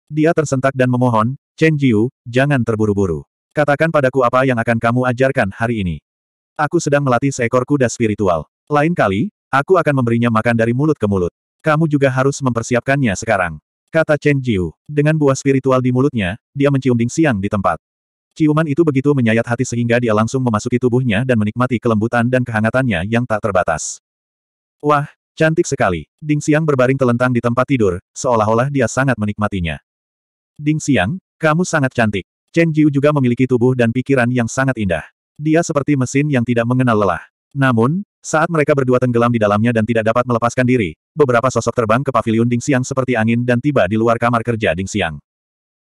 Dia tersentak dan memohon, Chen Jiu, jangan terburu-buru. Katakan padaku apa yang akan kamu ajarkan hari ini. Aku sedang melatih seekor kuda spiritual. Lain kali, aku akan memberinya makan dari mulut ke mulut. Kamu juga harus mempersiapkannya sekarang. Kata Chen Jiu. Dengan buah spiritual di mulutnya, dia mencium ding Xiang di tempat. Ciuman itu begitu menyayat hati sehingga dia langsung memasuki tubuhnya dan menikmati kelembutan dan kehangatannya yang tak terbatas. Wah, cantik sekali. Ding Xiang berbaring telentang di tempat tidur, seolah-olah dia sangat menikmatinya. Ding Xiang, kamu sangat cantik. Chen Jiu juga memiliki tubuh dan pikiran yang sangat indah. Dia seperti mesin yang tidak mengenal lelah. Namun, saat mereka berdua tenggelam di dalamnya dan tidak dapat melepaskan diri, beberapa sosok terbang ke pavilion Ding Siang seperti angin dan tiba di luar kamar kerja Ding Siang.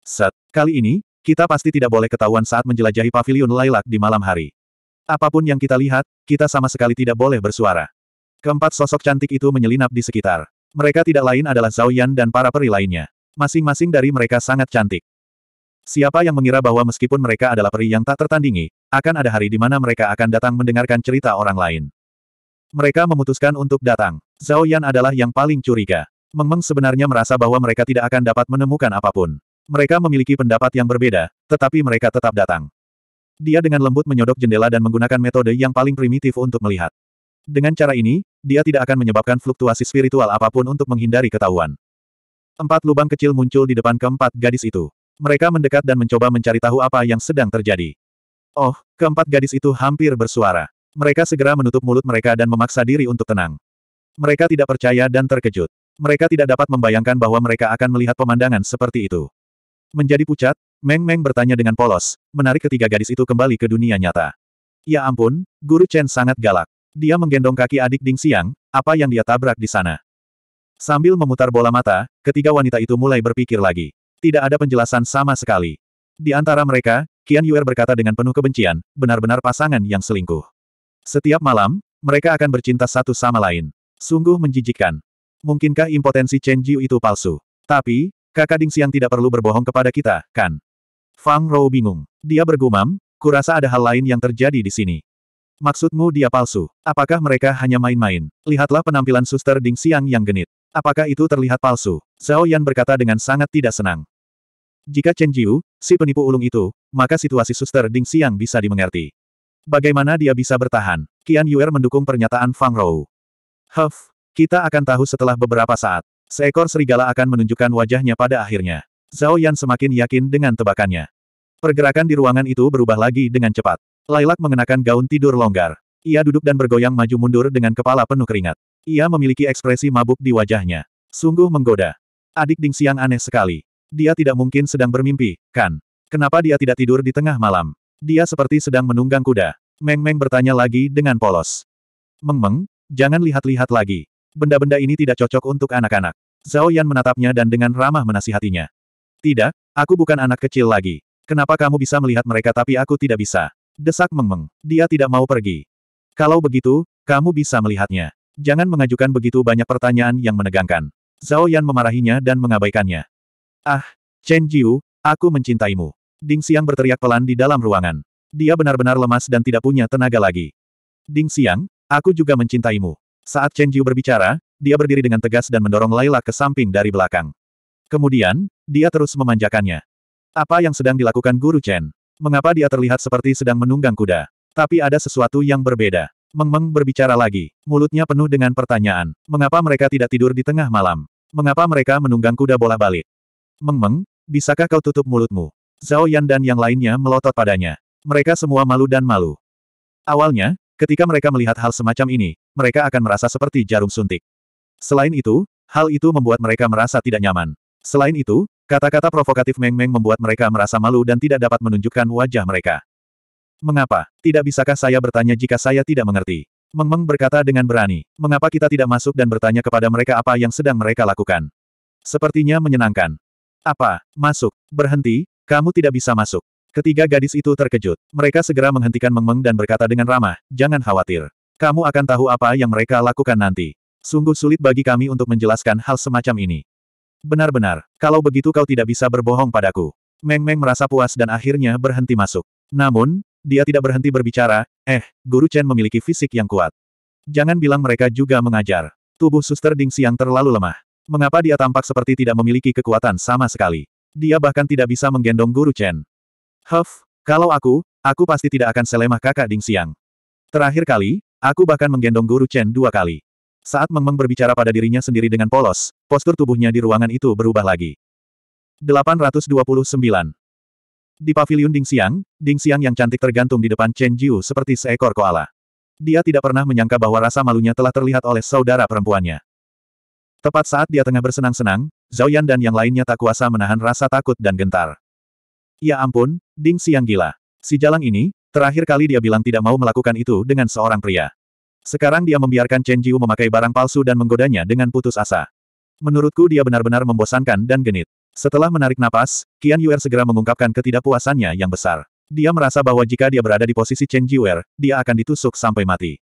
Set, kali ini, kita pasti tidak boleh ketahuan saat menjelajahi pavilion Lailak di malam hari. Apapun yang kita lihat, kita sama sekali tidak boleh bersuara. Keempat sosok cantik itu menyelinap di sekitar. Mereka tidak lain adalah Zhao Yan dan para peri lainnya. Masing-masing dari mereka sangat cantik. Siapa yang mengira bahwa meskipun mereka adalah peri yang tak tertandingi, akan ada hari di mana mereka akan datang mendengarkan cerita orang lain. Mereka memutuskan untuk datang. Zhao Yan adalah yang paling curiga. Meng Meng sebenarnya merasa bahwa mereka tidak akan dapat menemukan apapun. Mereka memiliki pendapat yang berbeda, tetapi mereka tetap datang. Dia dengan lembut menyodok jendela dan menggunakan metode yang paling primitif untuk melihat. Dengan cara ini, dia tidak akan menyebabkan fluktuasi spiritual apapun untuk menghindari ketahuan. Empat lubang kecil muncul di depan keempat gadis itu. Mereka mendekat dan mencoba mencari tahu apa yang sedang terjadi. Oh, keempat gadis itu hampir bersuara. Mereka segera menutup mulut mereka dan memaksa diri untuk tenang. Mereka tidak percaya dan terkejut. Mereka tidak dapat membayangkan bahwa mereka akan melihat pemandangan seperti itu. Menjadi pucat, Meng Meng bertanya dengan polos, menarik ketiga gadis itu kembali ke dunia nyata. Ya ampun, Guru Chen sangat galak. Dia menggendong kaki adik Ding Siang. apa yang dia tabrak di sana. Sambil memutar bola mata, ketiga wanita itu mulai berpikir lagi. Tidak ada penjelasan sama sekali. Di antara mereka, Qian Yuer berkata dengan penuh kebencian, benar-benar pasangan yang selingkuh. Setiap malam, mereka akan bercinta satu sama lain. Sungguh menjijikkan. Mungkinkah impotensi Chen Jiu itu palsu? Tapi, kakak Ding Xiang tidak perlu berbohong kepada kita, kan? Fang Rou bingung. Dia bergumam, kurasa ada hal lain yang terjadi di sini. Maksudmu dia palsu? Apakah mereka hanya main-main? Lihatlah penampilan suster Ding Xiang yang genit. Apakah itu terlihat palsu? Zhao Yan berkata dengan sangat tidak senang. Jika Chen Jiu, si penipu ulung itu, maka situasi suster Ding Xiang bisa dimengerti. Bagaimana dia bisa bertahan? Qian Yuer mendukung pernyataan Fang Rou. Huff, kita akan tahu setelah beberapa saat. Seekor serigala akan menunjukkan wajahnya pada akhirnya. Zhao Yan semakin yakin dengan tebakannya. Pergerakan di ruangan itu berubah lagi dengan cepat. Lailak mengenakan gaun tidur longgar. Ia duduk dan bergoyang maju mundur dengan kepala penuh keringat. Ia memiliki ekspresi mabuk di wajahnya. Sungguh menggoda. Adik Ding Xiang aneh sekali. Dia tidak mungkin sedang bermimpi, kan? Kenapa dia tidak tidur di tengah malam? Dia seperti sedang menunggang kuda. Meng Meng bertanya lagi dengan polos. Meng Meng, jangan lihat-lihat lagi. Benda-benda ini tidak cocok untuk anak-anak. Zhao Yan menatapnya dan dengan ramah menasihatinya. Tidak, aku bukan anak kecil lagi. Kenapa kamu bisa melihat mereka tapi aku tidak bisa? Desak Meng Meng. Dia tidak mau pergi. Kalau begitu, kamu bisa melihatnya. Jangan mengajukan begitu banyak pertanyaan yang menegangkan. Zhao Yan memarahinya dan mengabaikannya. Ah, Chen Jiu, aku mencintaimu. Ding Xiang berteriak pelan di dalam ruangan. Dia benar-benar lemas dan tidak punya tenaga lagi. Ding Xiang, aku juga mencintaimu. Saat Chen Jiu berbicara, dia berdiri dengan tegas dan mendorong Laila ke samping dari belakang. Kemudian, dia terus memanjakannya. Apa yang sedang dilakukan Guru Chen? Mengapa dia terlihat seperti sedang menunggang kuda? Tapi ada sesuatu yang berbeda. Meng Meng berbicara lagi, mulutnya penuh dengan pertanyaan. Mengapa mereka tidak tidur di tengah malam? Mengapa mereka menunggang kuda bola balik? Meng Meng, bisakah kau tutup mulutmu? Zhao Yan dan yang lainnya melotot padanya. Mereka semua malu dan malu. Awalnya, ketika mereka melihat hal semacam ini, mereka akan merasa seperti jarum suntik. Selain itu, hal itu membuat mereka merasa tidak nyaman. Selain itu, kata-kata provokatif Meng Meng membuat mereka merasa malu dan tidak dapat menunjukkan wajah mereka. Mengapa? Tidak bisakah saya bertanya jika saya tidak mengerti? Meng Meng berkata dengan berani, mengapa kita tidak masuk dan bertanya kepada mereka apa yang sedang mereka lakukan? Sepertinya menyenangkan. Apa? Masuk. Berhenti, kamu tidak bisa masuk. Ketiga gadis itu terkejut. Mereka segera menghentikan Meng Meng dan berkata dengan ramah, jangan khawatir. Kamu akan tahu apa yang mereka lakukan nanti. Sungguh sulit bagi kami untuk menjelaskan hal semacam ini. Benar-benar, kalau begitu kau tidak bisa berbohong padaku. Meng Meng merasa puas dan akhirnya berhenti masuk. Namun, dia tidak berhenti berbicara, eh, Guru Chen memiliki fisik yang kuat. Jangan bilang mereka juga mengajar. Tubuh suster Ding Xiang terlalu lemah. Mengapa dia tampak seperti tidak memiliki kekuatan sama sekali? Dia bahkan tidak bisa menggendong Guru Chen. Huff, kalau aku, aku pasti tidak akan selemah kakak Ding Xiang. Terakhir kali, aku bahkan menggendong Guru Chen dua kali. Saat Meng Meng berbicara pada dirinya sendiri dengan polos, postur tubuhnya di ruangan itu berubah lagi. 829. Di pavilion Ding Xiang, Ding Xiang yang cantik tergantung di depan Chen Jiu seperti seekor koala. Dia tidak pernah menyangka bahwa rasa malunya telah terlihat oleh saudara perempuannya. Tepat saat dia tengah bersenang-senang, Zhao Yan dan yang lainnya tak kuasa menahan rasa takut dan gentar. Ya ampun, Ding Xiang gila. Si jalang ini, terakhir kali dia bilang tidak mau melakukan itu dengan seorang pria. Sekarang dia membiarkan Chen Jiu memakai barang palsu dan menggodanya dengan putus asa. Menurutku dia benar-benar membosankan dan genit. Setelah menarik napas, Qian Yuer segera mengungkapkan ketidakpuasannya yang besar. Dia merasa bahwa jika dia berada di posisi Chen Jiwer, dia akan ditusuk sampai mati.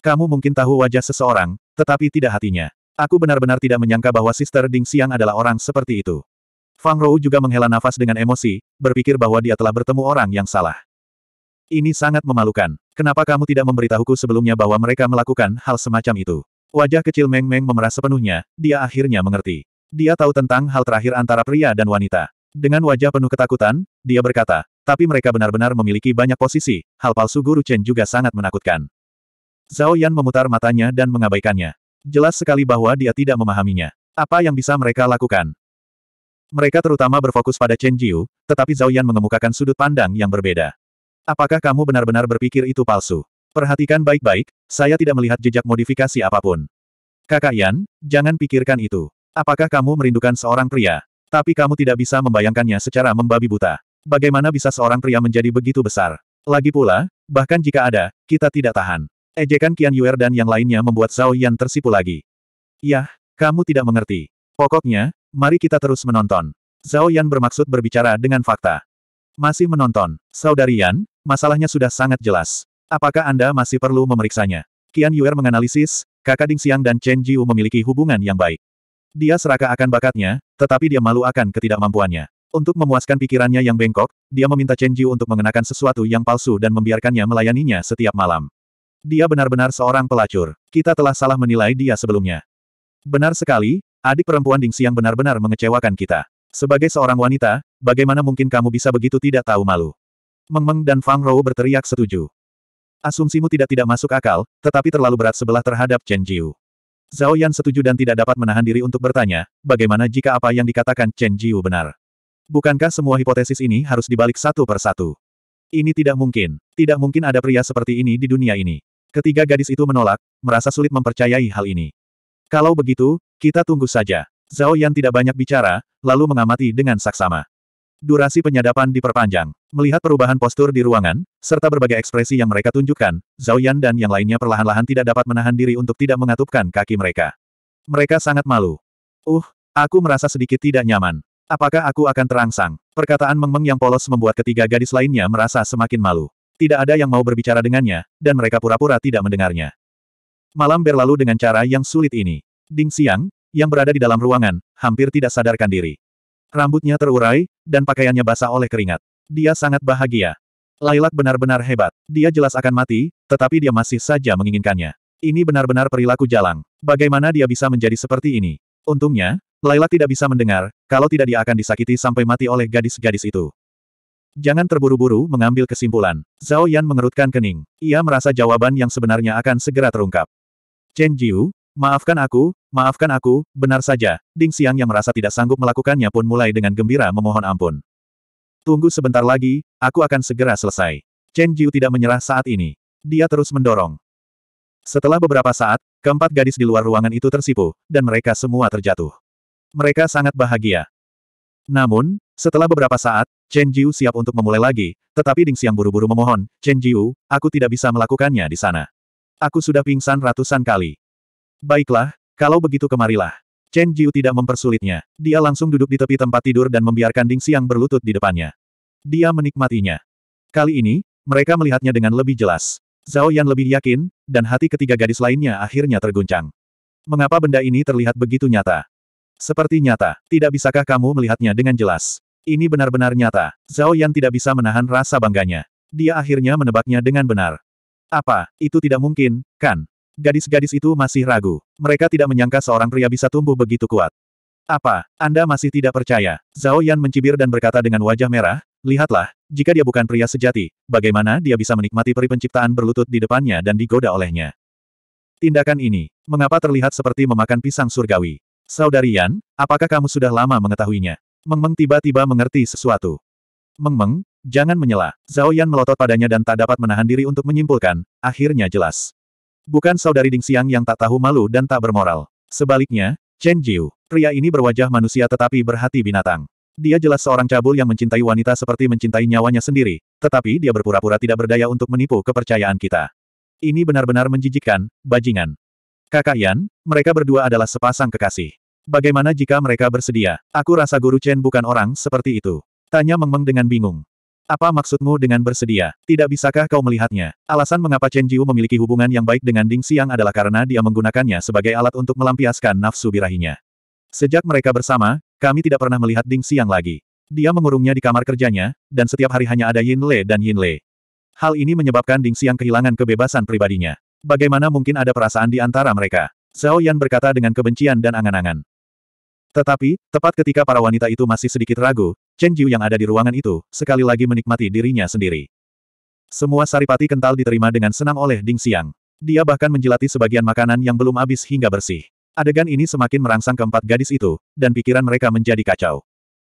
Kamu mungkin tahu wajah seseorang, tetapi tidak hatinya. Aku benar-benar tidak menyangka bahwa Sister Ding Xiang adalah orang seperti itu. Fang Rou juga menghela nafas dengan emosi, berpikir bahwa dia telah bertemu orang yang salah. Ini sangat memalukan. Kenapa kamu tidak memberitahuku sebelumnya bahwa mereka melakukan hal semacam itu? Wajah kecil Meng Meng memerah sepenuhnya, dia akhirnya mengerti. Dia tahu tentang hal terakhir antara pria dan wanita. Dengan wajah penuh ketakutan, dia berkata, tapi mereka benar-benar memiliki banyak posisi, hal palsu Guru Chen juga sangat menakutkan. Zhao Yan memutar matanya dan mengabaikannya. Jelas sekali bahwa dia tidak memahaminya. Apa yang bisa mereka lakukan? Mereka terutama berfokus pada Chen Jiu, tetapi Zhao Yan mengemukakan sudut pandang yang berbeda. Apakah kamu benar-benar berpikir itu palsu? Perhatikan baik-baik, saya tidak melihat jejak modifikasi apapun. Kakak Yan, jangan pikirkan itu. Apakah kamu merindukan seorang pria? Tapi kamu tidak bisa membayangkannya secara membabi buta. Bagaimana bisa seorang pria menjadi begitu besar? Lagi pula, bahkan jika ada, kita tidak tahan. Ejekan Qian Yuer dan yang lainnya membuat Zhao Yan tersipu lagi. Yah, kamu tidak mengerti. Pokoknya, mari kita terus menonton. Zhao Yan bermaksud berbicara dengan fakta. Masih menonton, Saudari Yan, masalahnya sudah sangat jelas. Apakah Anda masih perlu memeriksanya? Qian Yuer menganalisis, kakak Ding Xiang dan Chen Jiu memiliki hubungan yang baik. Dia serakah akan bakatnya, tetapi dia malu akan ketidakmampuannya. Untuk memuaskan pikirannya yang bengkok, dia meminta Chen Jiu untuk mengenakan sesuatu yang palsu dan membiarkannya melayaninya setiap malam. Dia benar-benar seorang pelacur. Kita telah salah menilai dia sebelumnya. Benar sekali, adik perempuan Ding Siang benar-benar mengecewakan kita. Sebagai seorang wanita, bagaimana mungkin kamu bisa begitu tidak tahu malu? Meng Meng dan Fang Rou berteriak setuju. Asumsimu tidak tidak masuk akal, tetapi terlalu berat sebelah terhadap Chen Jiu. Zhao Yan setuju dan tidak dapat menahan diri untuk bertanya, bagaimana jika apa yang dikatakan Chen Jiu benar? Bukankah semua hipotesis ini harus dibalik satu per satu? Ini tidak mungkin. Tidak mungkin ada pria seperti ini di dunia ini. Ketiga gadis itu menolak, merasa sulit mempercayai hal ini. Kalau begitu, kita tunggu saja. Zhao Yan tidak banyak bicara, lalu mengamati dengan saksama. Durasi penyadapan diperpanjang. Melihat perubahan postur di ruangan, serta berbagai ekspresi yang mereka tunjukkan, Zhao Yan dan yang lainnya perlahan-lahan tidak dapat menahan diri untuk tidak mengatupkan kaki mereka. Mereka sangat malu. Uh, aku merasa sedikit tidak nyaman. Apakah aku akan terangsang? Perkataan Meng -meng yang polos membuat ketiga gadis lainnya merasa semakin malu. Tidak ada yang mau berbicara dengannya, dan mereka pura-pura tidak mendengarnya. Malam berlalu dengan cara yang sulit ini. Ding Xiang, yang berada di dalam ruangan, hampir tidak sadarkan diri. Rambutnya terurai, dan pakaiannya basah oleh keringat. Dia sangat bahagia. Lailat benar-benar hebat. Dia jelas akan mati, tetapi dia masih saja menginginkannya. Ini benar-benar perilaku jalang. Bagaimana dia bisa menjadi seperti ini? Untungnya, Lailat tidak bisa mendengar, kalau tidak dia akan disakiti sampai mati oleh gadis-gadis itu. Jangan terburu-buru mengambil kesimpulan. Zhao Yan mengerutkan kening. Ia merasa jawaban yang sebenarnya akan segera terungkap. Chen Jiu, Maafkan aku, maafkan aku, benar saja, Ding Xiang yang merasa tidak sanggup melakukannya pun mulai dengan gembira memohon ampun. Tunggu sebentar lagi, aku akan segera selesai. Chen Jiu tidak menyerah saat ini. Dia terus mendorong. Setelah beberapa saat, keempat gadis di luar ruangan itu tersipu, dan mereka semua terjatuh. Mereka sangat bahagia. Namun, setelah beberapa saat, Chen Jiu siap untuk memulai lagi, tetapi Ding Xiang buru-buru memohon, Chen Jiu, aku tidak bisa melakukannya di sana. Aku sudah pingsan ratusan kali. Baiklah, kalau begitu kemarilah. Chen Jiu tidak mempersulitnya. Dia langsung duduk di tepi tempat tidur dan membiarkan Ding Xiang berlutut di depannya. Dia menikmatinya. Kali ini, mereka melihatnya dengan lebih jelas. Zhao Yan lebih yakin, dan hati ketiga gadis lainnya akhirnya terguncang. Mengapa benda ini terlihat begitu nyata? Seperti nyata, tidak bisakah kamu melihatnya dengan jelas? Ini benar-benar nyata. Zhao Yan tidak bisa menahan rasa bangganya. Dia akhirnya menebaknya dengan benar. Apa, itu tidak mungkin, kan? Gadis-gadis itu masih ragu. Mereka tidak menyangka seorang pria bisa tumbuh begitu kuat. Apa? Anda masih tidak percaya? Zhao Yan mencibir dan berkata dengan wajah merah, Lihatlah, jika dia bukan pria sejati, bagaimana dia bisa menikmati peri penciptaan berlutut di depannya dan digoda olehnya? Tindakan ini, mengapa terlihat seperti memakan pisang surgawi? Saudari Yan, apakah kamu sudah lama mengetahuinya? Mengmeng tiba-tiba mengerti sesuatu. Mengmeng, jangan menyela. Zhao Yan melotot padanya dan tak dapat menahan diri untuk menyimpulkan, akhirnya jelas. Bukan saudari Ding Xiang yang tak tahu malu dan tak bermoral. Sebaliknya, Chen Jiu, pria ini berwajah manusia tetapi berhati binatang. Dia jelas seorang cabul yang mencintai wanita seperti mencintai nyawanya sendiri, tetapi dia berpura-pura tidak berdaya untuk menipu kepercayaan kita. Ini benar-benar menjijikkan, bajingan. Kakak Yan, mereka berdua adalah sepasang kekasih. Bagaimana jika mereka bersedia? Aku rasa guru Chen bukan orang seperti itu. Tanya Mengmeng dengan bingung. Apa maksudmu dengan bersedia? Tidak bisakah kau melihatnya? Alasan mengapa Chen Jiu memiliki hubungan yang baik dengan Ding Xiang adalah karena dia menggunakannya sebagai alat untuk melampiaskan nafsu birahinya. Sejak mereka bersama, kami tidak pernah melihat Ding Xiang lagi. Dia mengurungnya di kamar kerjanya, dan setiap hari hanya ada Yin Le dan Yin Le. Hal ini menyebabkan Ding Xiang kehilangan kebebasan pribadinya. Bagaimana mungkin ada perasaan di antara mereka? Zhao Yan berkata dengan kebencian dan angan-angan. Tetapi, tepat ketika para wanita itu masih sedikit ragu, Chen Jiu yang ada di ruangan itu, sekali lagi menikmati dirinya sendiri. Semua saripati kental diterima dengan senang oleh Ding Xiang. Dia bahkan menjelati sebagian makanan yang belum habis hingga bersih. Adegan ini semakin merangsang keempat gadis itu, dan pikiran mereka menjadi kacau.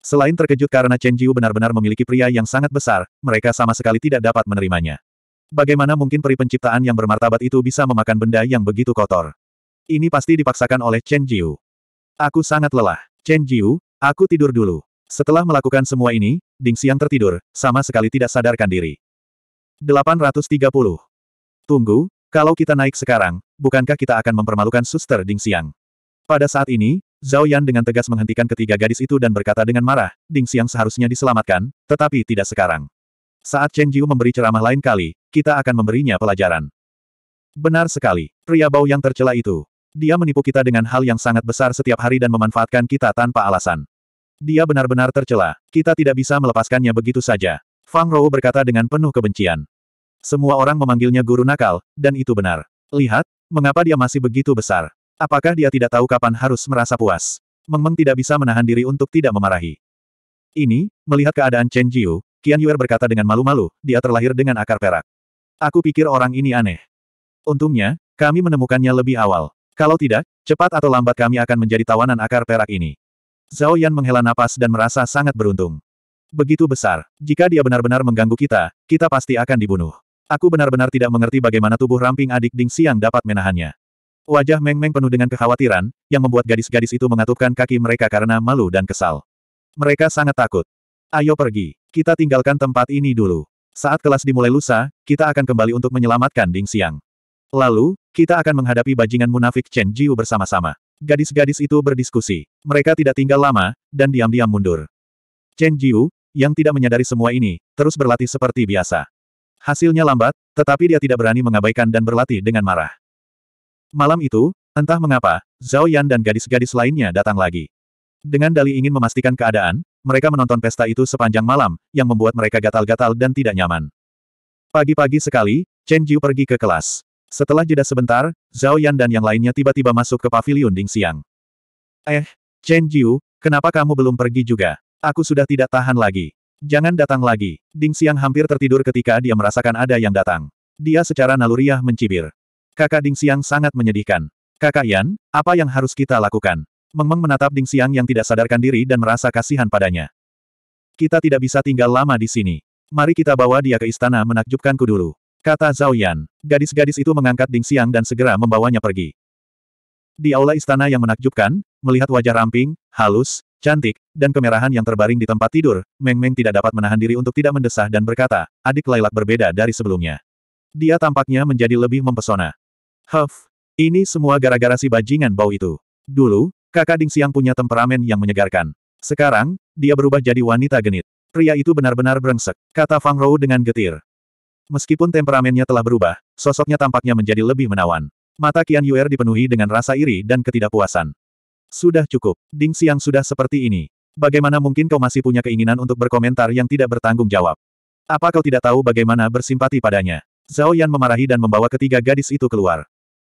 Selain terkejut karena Chen Jiu benar-benar memiliki pria yang sangat besar, mereka sama sekali tidak dapat menerimanya. Bagaimana mungkin peri penciptaan yang bermartabat itu bisa memakan benda yang begitu kotor? Ini pasti dipaksakan oleh Chen Jiu. Aku sangat lelah. Chen Jiu, aku tidur dulu. Setelah melakukan semua ini, Ding Xiang tertidur, sama sekali tidak sadarkan diri. 830. Tunggu, kalau kita naik sekarang, bukankah kita akan mempermalukan suster Ding Xiang? Pada saat ini, Zhao Yan dengan tegas menghentikan ketiga gadis itu dan berkata dengan marah, Ding Xiang seharusnya diselamatkan, tetapi tidak sekarang. Saat Chen Jiu memberi ceramah lain kali, kita akan memberinya pelajaran. Benar sekali, pria bau yang tercela itu. Dia menipu kita dengan hal yang sangat besar setiap hari dan memanfaatkan kita tanpa alasan. Dia benar-benar tercela. Kita tidak bisa melepaskannya begitu saja. Fang Rou berkata dengan penuh kebencian. Semua orang memanggilnya guru nakal, dan itu benar. Lihat, mengapa dia masih begitu besar. Apakah dia tidak tahu kapan harus merasa puas? Mengmeng tidak bisa menahan diri untuk tidak memarahi. Ini, melihat keadaan Chen Jiu, Qian Yuer berkata dengan malu-malu, dia terlahir dengan akar perak. Aku pikir orang ini aneh. Untungnya, kami menemukannya lebih awal. Kalau tidak, cepat atau lambat kami akan menjadi tawanan akar perak ini. Zhao Yan menghela napas dan merasa sangat beruntung. Begitu besar, jika dia benar-benar mengganggu kita, kita pasti akan dibunuh. Aku benar-benar tidak mengerti bagaimana tubuh ramping adik Ding Xiang dapat menahannya. Wajah Meng Meng penuh dengan kekhawatiran, yang membuat gadis-gadis itu mengatupkan kaki mereka karena malu dan kesal. Mereka sangat takut. Ayo pergi, kita tinggalkan tempat ini dulu. Saat kelas dimulai lusa, kita akan kembali untuk menyelamatkan Ding Xiang. Lalu, kita akan menghadapi bajingan munafik Chen Jiu bersama-sama. Gadis-gadis itu berdiskusi. Mereka tidak tinggal lama, dan diam-diam mundur. Chen Jiu, yang tidak menyadari semua ini, terus berlatih seperti biasa. Hasilnya lambat, tetapi dia tidak berani mengabaikan dan berlatih dengan marah. Malam itu, entah mengapa, Zhao Yan dan gadis-gadis lainnya datang lagi. Dengan Dali ingin memastikan keadaan, mereka menonton pesta itu sepanjang malam, yang membuat mereka gatal-gatal dan tidak nyaman. Pagi-pagi sekali, Chen Jiu pergi ke kelas. Setelah jeda sebentar, Zhao Yan dan yang lainnya tiba-tiba masuk ke pavilion Ding Xiang. Eh, Chen Jiu, kenapa kamu belum pergi juga? Aku sudah tidak tahan lagi. Jangan datang lagi. Ding Xiang hampir tertidur ketika dia merasakan ada yang datang. Dia secara naluriah mencibir. Kakak Ding Xiang sangat menyedihkan. Kakak Yan, apa yang harus kita lakukan? Meng Meng menatap Ding Xiang yang tidak sadarkan diri dan merasa kasihan padanya. Kita tidak bisa tinggal lama di sini. Mari kita bawa dia ke istana menakjubkanku dulu. Kata Zhao Yan. Gadis-gadis itu mengangkat Ding Xiang dan segera membawanya pergi. Di aula istana yang menakjubkan, melihat wajah ramping, halus, cantik, dan kemerahan yang terbaring di tempat tidur, Meng Meng tidak dapat menahan diri untuk tidak mendesah dan berkata, adik Lailak berbeda dari sebelumnya. Dia tampaknya menjadi lebih mempesona. Huff, ini semua gara-gara si bajingan bau itu. Dulu, kakak Ding Xiang punya temperamen yang menyegarkan. Sekarang, dia berubah jadi wanita genit. Pria itu benar-benar brengsek, kata Fang Rou dengan getir. Meskipun temperamennya telah berubah, sosoknya tampaknya menjadi lebih menawan. Mata Qian Yuer dipenuhi dengan rasa iri dan ketidakpuasan. Sudah cukup, Ding Xiang sudah seperti ini. Bagaimana mungkin kau masih punya keinginan untuk berkomentar yang tidak bertanggung jawab? Apa kau tidak tahu bagaimana bersimpati padanya? Zhao Yan memarahi dan membawa ketiga gadis itu keluar.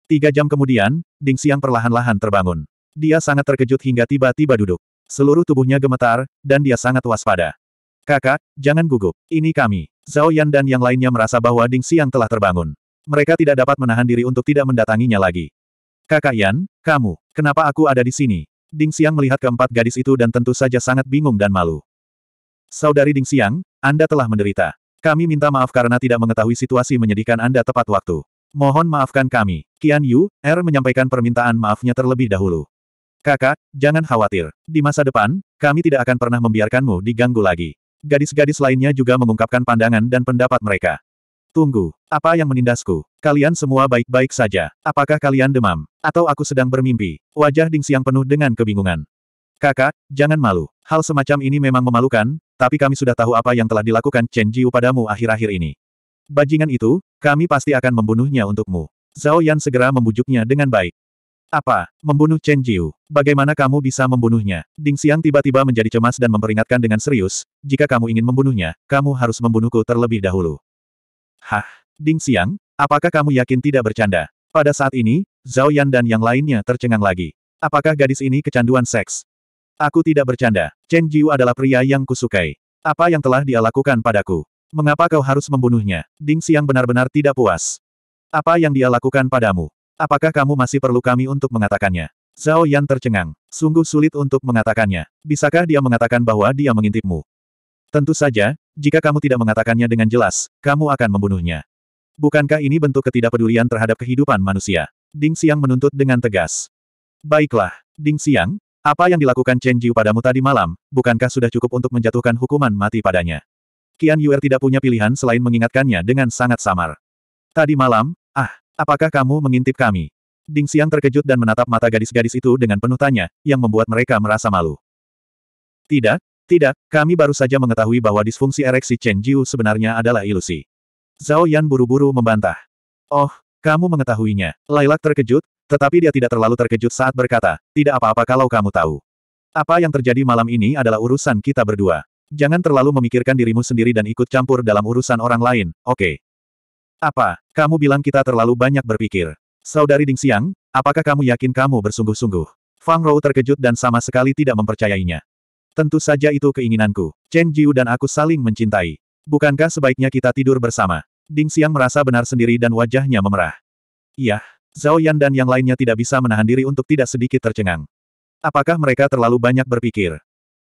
Tiga jam kemudian, Ding Xiang perlahan-lahan terbangun. Dia sangat terkejut hingga tiba-tiba duduk. Seluruh tubuhnya gemetar, dan dia sangat waspada. Kakak, jangan gugup. Ini kami. Zhao Yan dan yang lainnya merasa bahwa Ding Xiang telah terbangun. Mereka tidak dapat menahan diri untuk tidak mendatanginya lagi. Kakak Yan, kamu, kenapa aku ada di sini? Ding Xiang melihat keempat gadis itu dan tentu saja sangat bingung dan malu. Saudari Ding Xiang, Anda telah menderita. Kami minta maaf karena tidak mengetahui situasi menyedihkan Anda tepat waktu. Mohon maafkan kami. Qian Yu, Er menyampaikan permintaan maafnya terlebih dahulu. Kakak, jangan khawatir. Di masa depan, kami tidak akan pernah membiarkanmu diganggu lagi. Gadis-gadis lainnya juga mengungkapkan pandangan dan pendapat mereka. Tunggu, apa yang menindasku? Kalian semua baik-baik saja. Apakah kalian demam? Atau aku sedang bermimpi? Wajah Ding siang penuh dengan kebingungan. Kakak, jangan malu. Hal semacam ini memang memalukan, tapi kami sudah tahu apa yang telah dilakukan Chen Jiu padamu akhir-akhir ini. Bajingan itu, kami pasti akan membunuhnya untukmu. Zhao Yan segera membujuknya dengan baik. Apa? Membunuh Chen Jiu. Bagaimana kamu bisa membunuhnya? Ding Xiang tiba-tiba menjadi cemas dan memperingatkan dengan serius, jika kamu ingin membunuhnya, kamu harus membunuhku terlebih dahulu. Hah? Ding Xiang, apakah kamu yakin tidak bercanda? Pada saat ini, Zhao Yan dan yang lainnya tercengang lagi. Apakah gadis ini kecanduan seks? Aku tidak bercanda. Chen Jiu adalah pria yang kusukai. Apa yang telah dia lakukan padaku? Mengapa kau harus membunuhnya? Ding Xiang benar-benar tidak puas. Apa yang dia lakukan padamu? Apakah kamu masih perlu kami untuk mengatakannya? Zhao Yan tercengang. Sungguh sulit untuk mengatakannya. Bisakah dia mengatakan bahwa dia mengintipmu? Tentu saja, jika kamu tidak mengatakannya dengan jelas, kamu akan membunuhnya. Bukankah ini bentuk ketidakpedulian terhadap kehidupan manusia? Ding Xiang menuntut dengan tegas. Baiklah, Ding Xiang, apa yang dilakukan Chen Jiu padamu tadi malam, bukankah sudah cukup untuk menjatuhkan hukuman mati padanya? Qian Yuer tidak punya pilihan selain mengingatkannya dengan sangat samar. Tadi malam, Apakah kamu mengintip kami? Ding Xiang terkejut dan menatap mata gadis-gadis itu dengan penuh tanya, yang membuat mereka merasa malu. Tidak, tidak, kami baru saja mengetahui bahwa disfungsi ereksi Chen Jiu sebenarnya adalah ilusi. Zhao Yan buru-buru membantah. Oh, kamu mengetahuinya. Lailak terkejut, tetapi dia tidak terlalu terkejut saat berkata, tidak apa-apa kalau kamu tahu. Apa yang terjadi malam ini adalah urusan kita berdua. Jangan terlalu memikirkan dirimu sendiri dan ikut campur dalam urusan orang lain, oke? Okay. Apa, kamu bilang kita terlalu banyak berpikir? Saudari Ding Xiang, apakah kamu yakin kamu bersungguh-sungguh? Fang Rou terkejut dan sama sekali tidak mempercayainya. Tentu saja itu keinginanku. Chen Jiu dan aku saling mencintai. Bukankah sebaiknya kita tidur bersama? Ding Xiang merasa benar sendiri dan wajahnya memerah. Yah, Zhao Yan dan yang lainnya tidak bisa menahan diri untuk tidak sedikit tercengang. Apakah mereka terlalu banyak berpikir?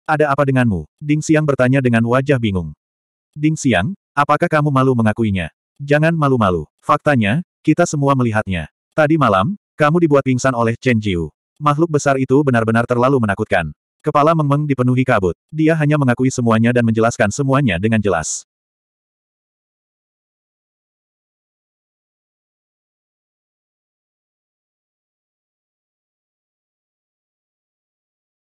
Ada apa denganmu? Ding Xiang bertanya dengan wajah bingung. Ding Xiang, apakah kamu malu mengakuinya? Jangan malu-malu. Faktanya, kita semua melihatnya. Tadi malam, kamu dibuat pingsan oleh Chen Jiu. Makhluk besar itu benar-benar terlalu menakutkan. Kepala Meng dipenuhi kabut. Dia hanya mengakui semuanya dan menjelaskan semuanya dengan jelas.